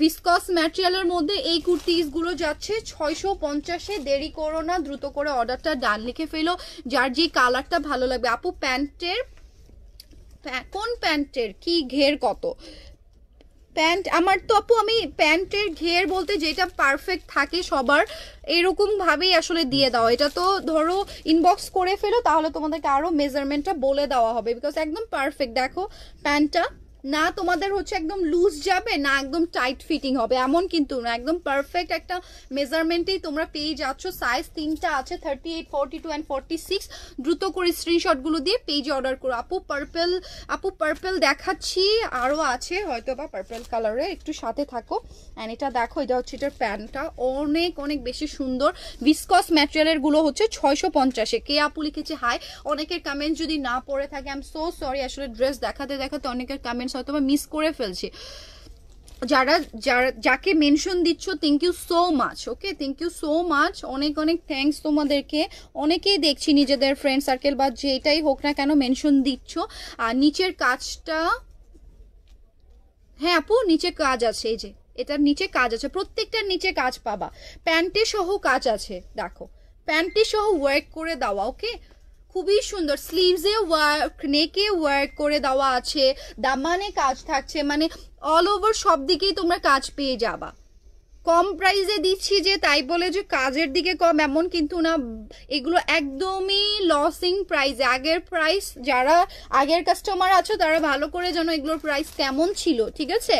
ভিসকস ম্যাটেরিয়ালের মধ্যে এই কুর্তিসগুলো যাচ্ছে ছয়শো পঞ্চাশে দেরি করো না দ্রুত করে অর্ডারটা ডান লিখে ফেলো যার যে কালারটা ভালো লাগবে আপু প্যান্টের কোন প্যান্টের কি ঘের কত প্যান্ট আমার তো আপু আমি প্যান্টের ঘের বলতে যেটা পারফেক্ট থাকে সবার এরকমভাবেই আসলে দিয়ে দাও এটা তো ধরো ইনবক্স করে ফেলো তাহলে তোমাদেরকে আরও মেজারমেন্টটা বলে দেওয়া হবে বিকজ একদম পারফেক্ট দেখো প্যান্টটা না তোমাদের হচ্ছে একদম লুজ যাবে না একদম টাইট ফিটিং হবে এমন কিন্তু না একদম পারফেক্ট একটা মেজারমেন্টেই তোমরা পেয়ে যাচ্ছ সাইজ তিনটা আছে thirty eight forty two and forty six দ্রুত করে স্ক্রিনশটগুলো দিয়ে পেজে অর্ডার করো আপু পার্পেল আপু পার্পেল দেখাচ্ছি আরও আছে হয়তো বা পার্পেল কালারে একটু সাথে থাকো অ্যান্ড এটা দেখো এটা হচ্ছে এটার প্যান্টটা অনেক অনেক বেশি সুন্দর ভিসকস ম্যাটেরিয়ালেরগুলো হচ্ছে ছয়শো পঞ্চাশে কে আপু লিখেছে হাই অনেকের কামেন্ট যদি না পড়ে থাকে আই এম সো সরি আসলে ড্রেস দেখাতে দেখাতে অনেকের কামেন্ট কমেন্টস হয়তো বা মিস করে ফেলছি যারা যারা যাকে মেনশন দিচ্ছ thank you so much okay thank you so much অনেক অনেক থ্যাংকস তোমাদেরকে অনেকেই দেখছি নিজেদের ফ্রেন্ড সার্কেল বা যেটাই হোক না কেন মেনশন দিচ্ছ আর নিচের কাজটা হ্যাঁ আপু নিচে কাজ আছে এই যে এটার নিচে কাজ আছে প্রত্যেকটার নিচে কাজ পাবা প্যান্টে সহ কাজ আছে দেখো প্যান্টে সহ ওয়ার্ক করে দেওয়া ওকে খুবই সুন্দর স্লিভসে ওয়ার্ক নেকে ওয়ার্ক করে দেওয়া আছে দামানে কাজ থাকছে মানে অল ওভার সব দিকেই তোমরা কাজ পেয়ে যাবা কম প্রাইজে দিচ্ছি যে তাই বলে যে কাজের দিকে কম এমন কিন্তু না এগুলো একদমই লসিং প্রাইস আগের প্রাইস যারা আগের কাস্টমার আছো তারা ভালো করে যেন এগুলোর প্রাইস কেমন ছিল ঠিক আছে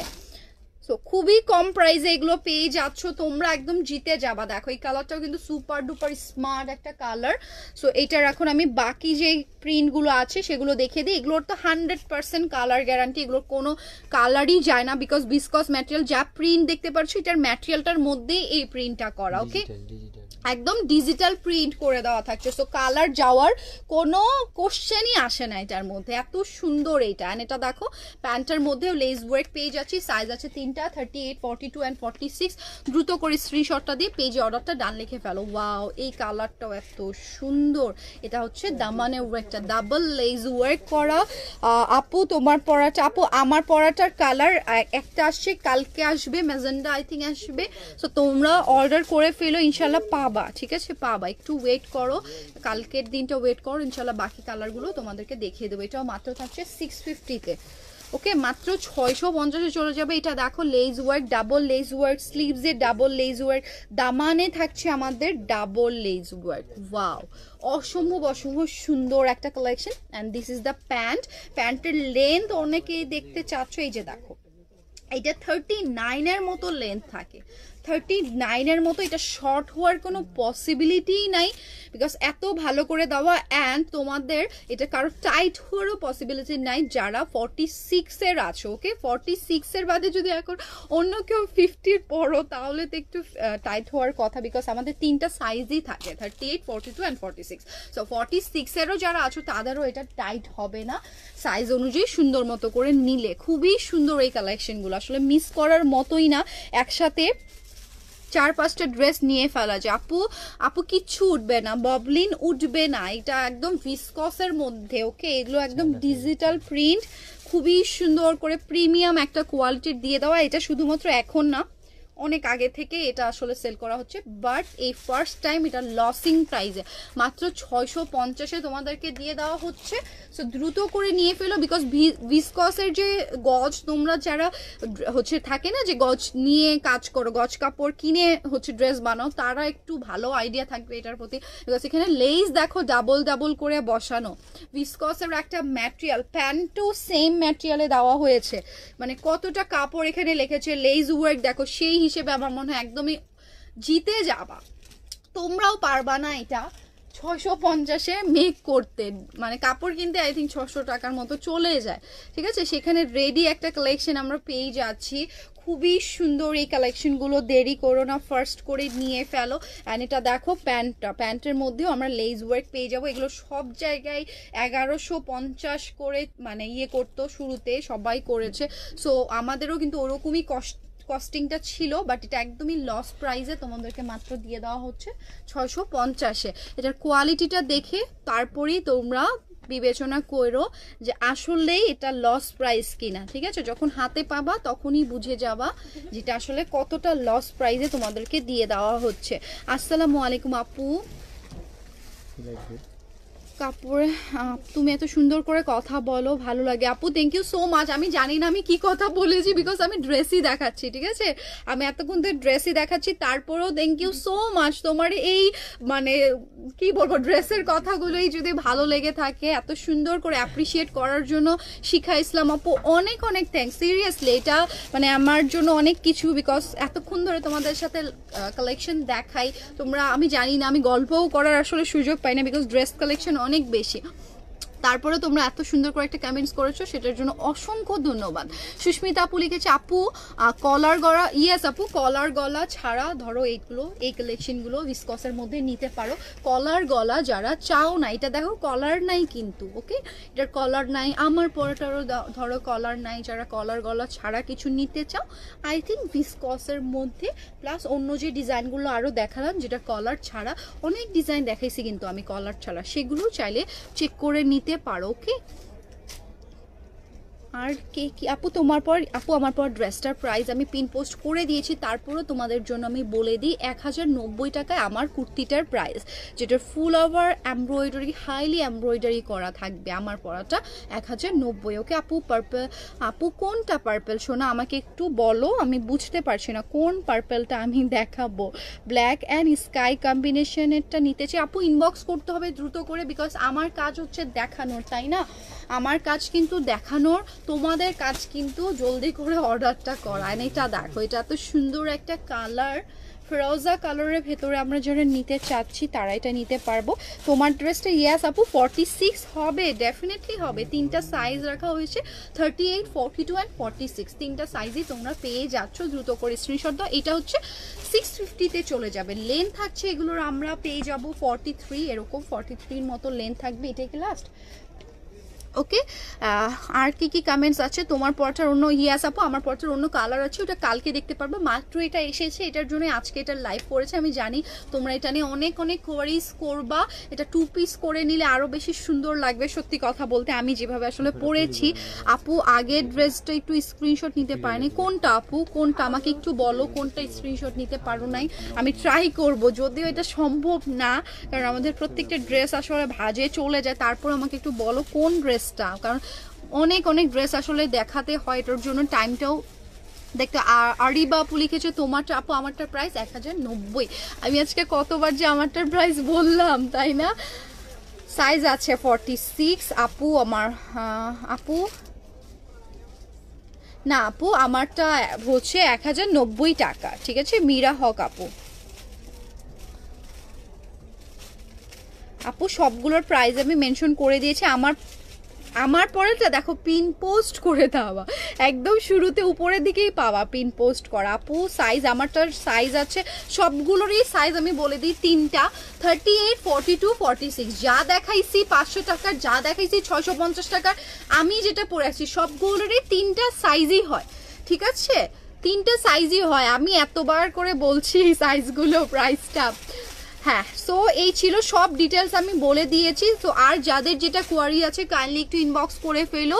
সো খুবই কম প্রাইসে এগুলো পেয়ে যাচ্ছ তোমরা একদম জিতে যাবা দেখো এই কালারটাও কিন্তু সুপার ডুপার স্মার্ট একটা কালার সো এটার এখন আমি বাকি যে প্রিন্টগুলো আছে সেগুলো দেখে দিই এগুলোর তো হান্ড্রেড পার্সেন্ট কালার গ্যারান্টি এগুলোর কোনো কালারই যায় না বিকজ বিসকস ম্যাটেরিয়াল যা প্রিন্ট দেখতে পাচ্ছ এটার ম্যাটেরিয়ালটার মধ্যেই এই প্রিন্টটা করা ওকে একদম ডিজিটাল প্রিন্ট করে দেওয়া থাকছে সো কালার যাওয়ার কোনো কোশ্চেনই আসে না এটার মধ্যে এত সুন্দর এইটা এটা দেখো প্যান্টের মধ্যেও লেস ওয়েট পেয়ে যাচ্ছি সাইজ আছে তিনটা এটা thirty eight forty two and forty six দ্রুত করে স্ক্রিনশটটা দিয়ে পেজে অর্ডারটা ডান লিখে ফেলো ওয়াও এই কালারটাও এত সুন্দর এটা হচ্ছে দামানে ওয়েকটা ডাবল লেজ ওয়ার্ক করা আপু তোমার পরাটা আপু আমার পরাটার কালার একটা আসছে কালকে আসবে মেজেন্ডা আই থিঙ্ক আসবে সো তোমরা অর্ডার করে ফেলো ইনশাল্লাহ পাবা ঠিক আছে পাবা একটু ওয়েট করো কালকের দিনটা ওয়েট করো ইনশাল্লাহ বাকি কালারগুলো তোমাদেরকে দেখিয়ে দেবো এটাও মাত্র থাকছে সিক্স ফিফটিতে ওকে মাত্র ছয়শো পঞ্চাশে চলে যাবে এটা দেখো lace work double lace work স্লিভসে ডাবল লেজ ওয়ার্ক দামানে থাকছে আমাদের ডাবল লেজ ওয়ার্ক ওয়াও অসম্ভব অসম্ভব সুন্দর একটা collection and this is the pant প্যান্টের লেন্থ অনেকেই দেখতে চাচ্ছ এই যে দেখো এইটা থার্টি নাইনের মতো লেন্থ থাকে থার্টি নাইনের মতো এটা শর্ট হওয়ার কোনো পসিবিলিটিই নাই বিকজ এত ভালো করে দেওয়া অ্যান্ড তোমাদের এটা কারো টাইট হওয়ারও পসিবিলিটি নাই যারা ফর্টি সিক্সের আছো ওকে ফর্টি সিক্সের বাদে যদি এখন অন্য কেউ ফিফটির পরও তাহলে তো একটু টাইট হওয়ার কথা বিকজ আমাদের তিনটা সাইজই থাকে thirty eight forty two and forty six so forty সিক্সেরও যারা আছো তাদেরও এটা টাইট হবে না সাইজ অনুযায়ী সুন্দর মতো করে নিলে খুবই সুন্দর এই কালেকশনগুলো আসলে মিস করার মতোই না একসাথে চার পাঁচটা ড্রেস নিয়ে ফেলা যায় আপু আপু কিচ্ছু উঠবে না ববলিন উঠবে না এটা একদম ভিসকসের মধ্যে ওকে এগুলো একদম ডিজিটাল প্রিন্ট হ্যাঁ। খুবই সুন্দর করে প্রিমিয়াম একটা কোয়ালিটির দিয়ে দেওয়া এটা শুধুমাত্র এখন না অনেক আগে থেকে এটা আসলে সেল করা হচ্ছে বাট এই ফার্স্ট টাইম এটা লসিং প্রাইজে মাত্র ছয়শো পঞ্চাশে তোমাদেরকে দিয়ে দেওয়া হচ্ছে সো দ্রুত করে নিয়ে ফেলো বিকজ ভিসকসের যে গজ তোমরা যারা হচ্ছে থাকে না যে গজ নিয়ে কাজ করো গজ কাপড় কিনে হচ্ছে ড্রেস বানাও তারা একটু ভালো আইডিয়া থাকবে এটার প্রতি বিকজ এখানে লেস দেখো ডাবল ডাবল করে বসানো ভিসকসের একটা ম্যাটেরিয়াল প্যান্টও সেম ম্যাটেরিয়ালে দেওয়া হয়েছে মানে কতটা কাপড় এখানে লেখেছে লেস ওয়ার্ক দেখো সেই হিসেবে আমার মনে হয় একদমই জিতে যাবা তোমরাও পারবা না এটা ছশো পঞ্চাশে মেক করতে মানে কাপড় কিনতে আই থিঙ্ক ছশো টাকার মতো চলে যায় ঠিক আছে সেখানে রেডি একটা কালেকশন আমরা পেয়ে যাচ্ছি খুবই সুন্দর এই কালেকশনগুলো দেরি করো না ফার্স্ট করে নিয়ে ফেলো অ্যান্ড এটা দেখো প্যান্টটা প্যান্টের মধ্যেও আমরা লেজ ওয়ার্ক পেয়ে যাবো এগুলো সব জায়গায় এগারোশো পঞ্চাশ করে মানে ইয়ে করতো শুরুতে সবাই করেছে সো আমাদেরও কিন্তু ওরকমই কষ্ট কস্টিংটা ছিল বাট এটা একদমই লস প্রাইসে তোমাদেরকে মাত্র দিয়ে দেওয়া হচ্ছে ছয়শো পঞ্চাশে এটার কোয়ালিটিটা দেখে তারপরেই তোমরা বিবেচনা করো যে আসলেই এটা লস প্রাইস কিনা ঠিক আছে যখন হাতে পাবা তখনই বুঝে যাবা যেটা আসলে কতটা লস প্রাইসে তোমাদেরকে দিয়ে দেওয়া হচ্ছে আসসালামু আলাইকুম আপু কাপড় তুমি এত সুন্দর করে কথা বলো ভালো লাগে আপু থ্যাংক ইউ সো মাচ আমি জানি না আমি কি কথা বলেছি বিকজ আমি ড্রেসই দেখাচ্ছি ঠিক আছে আমি এতক্ষণ তো ড্রেসই দেখাচ্ছি তারপরেও থ্যাংক ইউ সো মাচ তোমার এই মানে কি বলবো ড্রেসের কথাগুলোই যদি ভালো লেগে থাকে এত সুন্দর করে অ্যাপ্রিসিয়েট করার জন্য শিখা ইসলাম আপু অনেক অনেক থ্যাংক সিরিয়াসলি এটা মানে আমার জন্য অনেক কিছু বিকজ এতক্ষণ ধরে তোমাদের সাথে কালেকশন দেখাই তোমরা আমি জানি না আমি গল্পও করার আসলে সুযোগ পাই না বিকজ ড্রেস কালেকশন অনেক বেশি তারপরে তোমরা এত সুন্দর করে একটা কমেন্টস করেছো সেটার জন্য অসংখ্য ধন্যবাদ সুস্মিতা আপু লিখেছে আপু কলার গলা ইয়েস আপু কলার গলা ছাড়া ধরো এইগুলো এই কালেকশনগুলো ভিসকসের মধ্যে নিতে পারো কলার গলা যারা চাও না এটা দেখো কলার নাই কিন্তু ওকে এটার কলার নাই আমার পরটারও ধরো কলার নাই যারা কলার গলা ছাড়া কিছু নিতে চাও আই থিঙ্ক ভিসকসের মধ্যে প্লাস অন্য যে ডিজাইনগুলো আরও দেখালাম যেটা কলার ছাড়া অনেক ডিজাইন দেখাইছি কিন্তু আমি কলার ছাড়া সেগুলো চাইলে চেক করে নিতে দিতে পারো ওকে আর কে কি আপু তোমার পর আপু আমার পর ড্রেসটার প্রাইস আমি পিন পোস্ট করে দিয়েছি তারপরও তোমাদের জন্য আমি বলে দিই এক হাজার নব্বই টাকায় আমার কুর্তিটার প্রাইস যেটার full over embroidery highly embroidery করা থাকবে আমার পরাটা এক হাজার নব্বই ওকে আপু পার্পেল আপু কোনটা পার্পেল শোনা আমাকে একটু বলো আমি বুঝতে পারছি না কোন পার্পেলটা আমি দেখাবো ব্ল্যাক অ্যান্ড স্কাই কম্বিনেশনেরটা নিতেছি আপু ইনবক্স করতে হবে দ্রুত করে বিকজ আমার কাজ হচ্ছে দেখানোর তাই না আমার কাজ কিন্তু দেখানোর তোমাদের কাজ কিন্তু জলদি করে অর্ডারটা করা এটা দেখো এটা এত সুন্দর একটা কালার ফেরোজা কালারের ভেতরে আমরা যারা নিতে চাচ্ছি তারা এটা নিতে পারবো তোমার ড্রেসটা ইয়াস আপু ফর্টি সিক্স হবে ডেফিনেটলি হবে তিনটা সাইজ রাখা হয়েছে thirty eight forty two and forty six তিনটা সাইজই তোমরা পেয়ে যাচ্ছ দ্রুত করে স্ক্রিনশট এটা হচ্ছে সিক্স ফিফটিতে চলে যাবে লেন্থ থাকছে এগুলোর আমরা পেয়ে যাবো ফর্টি থ্রি এরকম ফর্টি থ্রির মতো লেন্থ থাকবে এটাই কি লাস্ট ওকে আর কি কি কমেন্টস আছে তোমার পরটার অন্য ইয়াস আপু আমার পরটার অন্য কালার আছে ওটা কালকে দেখতে পারবে মাত্র এটা এসেছে এটার জন্য আজকে এটা লাইভ করেছে আমি জানি তোমরা এটা নিয়ে অনেক অনেক কোয়ারিজ করবা এটা টু পিস করে নিলে আরও বেশি সুন্দর লাগবে সত্যি কথা বলতে আমি যেভাবে আসলে পরেছি আপু আগের ড্রেসটা একটু স্ক্রিনশট নিতে পারেনি কোনটা আপু কোনটা আমাকে একটু বলো কোনটা স্ক্রিনশট নিতে পারো নাই আমি ট্রাই করব যদিও এটা সম্ভব না কারণ আমাদের প্রত্যেকটা ড্রেস আসলে ভাজে চলে যায় তারপর আমাকে একটু বলো কোন ড্রেস ড্রেসটা কারণ অনেক অনেক ড্রেস আসলে দেখাতে হয় এটার জন্য টাইমটাও দেখতে আরি বা লিখেছে তোমারটা আপু আমারটার প্রাইস এক আমি আজকে কতবার যে আমারটার প্রাইস বললাম তাই না সাইজ আছে ফর্টি সিক্স আপু আমার আপু না আপু আমারটা হচ্ছে এক টাকা ঠিক আছে মীরা হক আপু আপু সবগুলোর প্রাইস আমি মেনশন করে দিয়েছি আমার আমার পরেটা দেখো পিন পোস্ট করে দেওয়া একদম শুরুতে উপরের দিকেই পাওয়া পিন পোস্ট করা আপু সাইজ আমারটার সাইজ আছে সবগুলোরই সাইজ আমি বলে দিই তিনটা thirty eight forty two forty six যা দেখাইছি পাঁচশো টাকার যা দেখাইছি ছয়শো পঞ্চাশ টাকার আমি যেটা পরে আছি সবগুলোরই তিনটা সাইজই হয় ঠিক আছে তিনটা সাইজই হয় আমি এতবার করে বলছি সাইজগুলো প্রাইসটা হ্যাঁ সো এই ছিল সব ডিটেলস আমি বলে দিয়েছি তো আর যাদের যেটা কোয়ারি আছে কাইন্ডলি একটু ইনবক্স করে ফেলো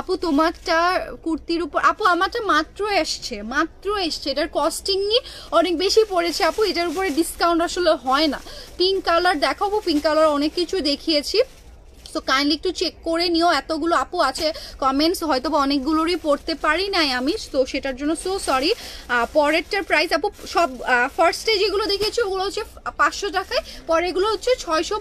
আপু তোমারটা কুর্তির উপর আপু আমারটা মাত্র এসছে মাত্র এসছে এটার কস্টিংই অনেক বেশি পড়েছে আপু এটার উপরে ডিসকাউন্ট আসলে হয় না পিঙ্ক কালার দেখাবো পিঙ্ক কালার অনেক কিছু দেখিয়েছি সো কাইন্ডলি একটু চেক করে নিও এতগুলো আপু আছে কমেন্টস হয়তো বা অনেকগুলোরই পড়তে পারি নাই আমি তো সেটার জন্য সো সরি পরেরটার প্রাইস আপু সব ফার্স্টে যেগুলো দেখেছি ওগুলো হচ্ছে পাঁচশো টাকায় পরে এগুলো হচ্ছে ছয়শো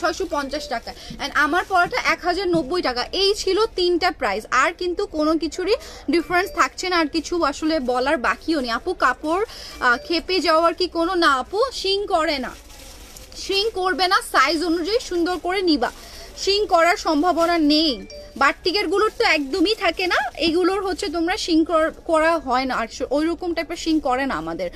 ছয়শো পঞ্চাশ টাকায় অ্যান্ড আমার পরাটা এক হাজার নব্বই টাকা এই ছিল তিনটা প্রাইস আর কিন্তু কোনো কিছুরই ডিফারেন্স থাকছে না আর কিছু আসলে বলার বাকিও নেই আপু কাপড় খেপে যাওয়ার কি কোনো না আপু শিং করে না শিং করবে না সাইজ অনুযায়ী সুন্দর করে নিবা শিং করার সম্ভাবনা নেই গুলোর তো একদমই থাকে না এগুলোর হচ্ছে তোমরা শিং করা হয় না আর ওই রকম টাইপের শিং করে না আমাদের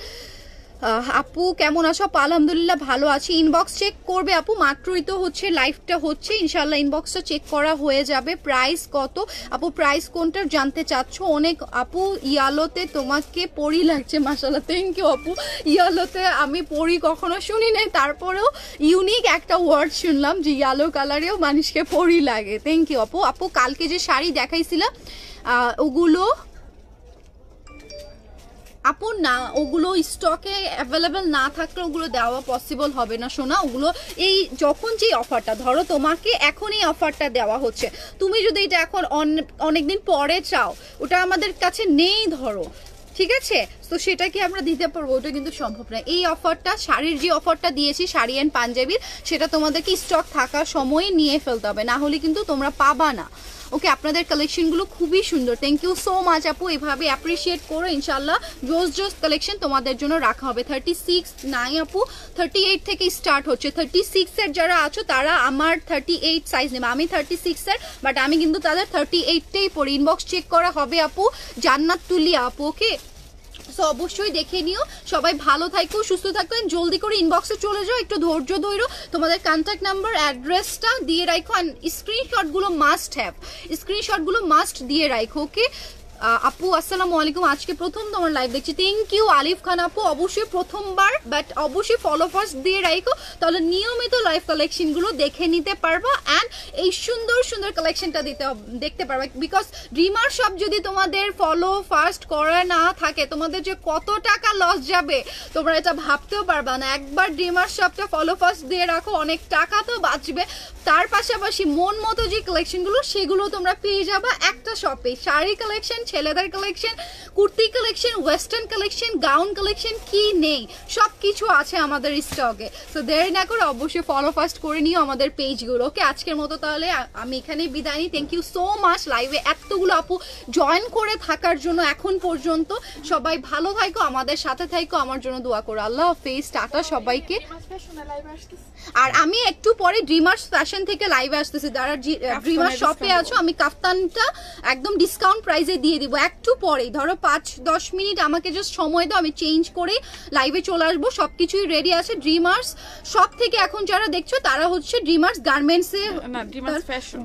আপু কেমন আছো আপু আলহামদুলিল্লাহ ভালো আছি ইনবক্স চেক করবে আপু মাত্রই তো হচ্ছে লাইভটা হচ্ছে ইনশাল্লাহ ইনবক্সটা চেক করা হয়ে যাবে প্রাইস কত আপু প্রাইস কোনটার জানতে চাচ্ছ অনেক আপু ইয়ালোতে তোমাকে পড়ি লাগছে মাসাল্লাহ থ্যাংক ইউ আপু ইয়ালোতে আমি পড়ি কখনো শুনি নাই তারপরেও ইউনিক একটা ওয়ার্ড শুনলাম যে ইয়ালো কালারেও মানুষকে পড়ি লাগে থ্যাংক ইউ আপু আপু কালকে যে শাড়ি দেখাইছিলাম ওগুলো আপন না ওগুলো স্টকে অ্যাভেলেবেল না থাকলে ওগুলো দেওয়া পসিবল হবে না শোনা ওগুলো এই যখন যে অফারটা ধরো তোমাকে এখন এই অফারটা দেওয়া হচ্ছে তুমি যদি এটা এখন অনেক দিন পরে চাও ওটা আমাদের কাছে নেই ধরো ঠিক আছে তো সেটা কি আমরা দিতে পারবো ওটা কিন্তু সম্ভব না এই অফারটা শাড়ির যে অফারটা দিয়েছি শাড়ি অ্যান্ড পাঞ্জাবির সেটা তোমাদেরকে স্টক থাকার সময়ে নিয়ে ফেলতে হবে না হলে কিন্তু তোমরা পাবা না ওকে আপনাদের কালেকশনগুলো খুবই সুন্দর থ্যাংক ইউ সো মাচ আপু এভাবে অ্যাপ্রিসিয়েট করো ইনশাল্লাহ জোস জোস কালেকশন তোমাদের জন্য রাখা হবে থার্টি সিক্স নাই আপু থার্টি এইট থেকে স্টার্ট হচ্ছে থার্টি সিক্সের যারা আছো তারা আমার থার্টি এইট সাইজ নেবে আমি থার্টি সিক্সের বাট আমি কিন্তু তাদের থার্টি এইটটাই পড়ি ইনবক্স চেক করা হবে আপু জান্নাত তুলি আপু ওকে সো অবশ্যই দেখে নিও সবাই ভালো থাকো সুস্থ থাকো জলদি করে ইনবক্সে চলে যাও একটু ধৈর্য ধৈর্য তোমাদের কন্ট্যাক্ট নাম্বার অ্যাড্রেসটা দিয়ে রাখো অ্যান্ড স্ক্রিনশটগুলো মাস্ট হ্যাভ স্ক্রিনশটগুলো মাস্ট দিয়ে রাখো ওকে আপু আসসালামু আলাইকুম আজকে প্রথম তোমার লাইভ দেখছি থ্যাংক ইউ আলিফ খান আপু অবশ্যই প্রথমবার বাট অবশ্যই ফলোফার্স দিয়ে রাখো তাহলে নিয়মিত লাইভ কালেকশনগুলো দেখে নিতে পারবো অ্যান্ড এই সুন্দর সুন্দর কালেকশনটা দিতে দেখতে পারবে বিকজ ড্রিমার শপ যদি তোমাদের ফলো ফার্স্ট করা না থাকে তোমাদের যে কত টাকা লস যাবে তোমরা এটা ভাবতেও পারবা না একবার ড্রিমার শপটা ফলো ফার্স্ট দিয়ে রাখো অনেক টাকা তো বাঁচবে তার পাশাপাশি মন মতো যে কালেকশনগুলো সেগুলো তোমরা পেয়ে যাবা একটা শপে শাড়ি কালেকশন ছেলেদের collection kurti collection western collection gown collection কি নেই সব কিছু আছে আমাদের স্টকে সো দেরি না করে অবশ্যই ফলো ফাস্ট করে নিও আমাদের পেজগুলো ওকে আজকের মতো তাহলে আমি এখানে বিদায় নিই থ্যাংক ইউ সো মাচ লাইভে এতগুলো আপু জয়েন করে থাকার জন্য এখন পর্যন্ত সবাই ভালো থাকো আমাদের সাথে থাকো আমার জন্য দোয়া করো আল্লাহ হাফেজ টাটা সবাইকে আর আমি একটু পরে ড্রিমার্স ফ্যাশন থেকে লাইভে আসতেছি যারা ড্রিমার্স শপে আছো আমি কাফতানটা একদম ডিসকাউন্ট প্রাইসে দিয়ে দিব একটু পরেই ধরো পাঁচ দশ মিনিট আমাকে জাস্ট সময় দাও আমি চেঞ্জ করে লাইভে চলে আসবো সব কিছুই রেডি আছে ড্রিমার্স সব থেকে এখন যারা দেখছো তারা হচ্ছে ড্রিমার্স গার্মেন্টসে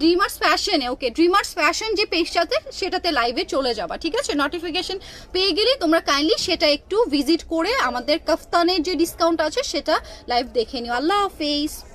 ড্রিমার্স ফ্যাশনে ওকে ড্রিমার্স ফ্যাশন যে পেজটাতে সেটাতে লাইভে চলে যাবা ঠিক আছে নোটিফিকেশন পেয়ে গেলে তোমরা কাইন্ডলি সেটা একটু ভিজিট করে আমাদের কাফতানের যে ডিসকাউন্ট আছে সেটা লাইভ দেখে নিও আল্লাহ হাফেজ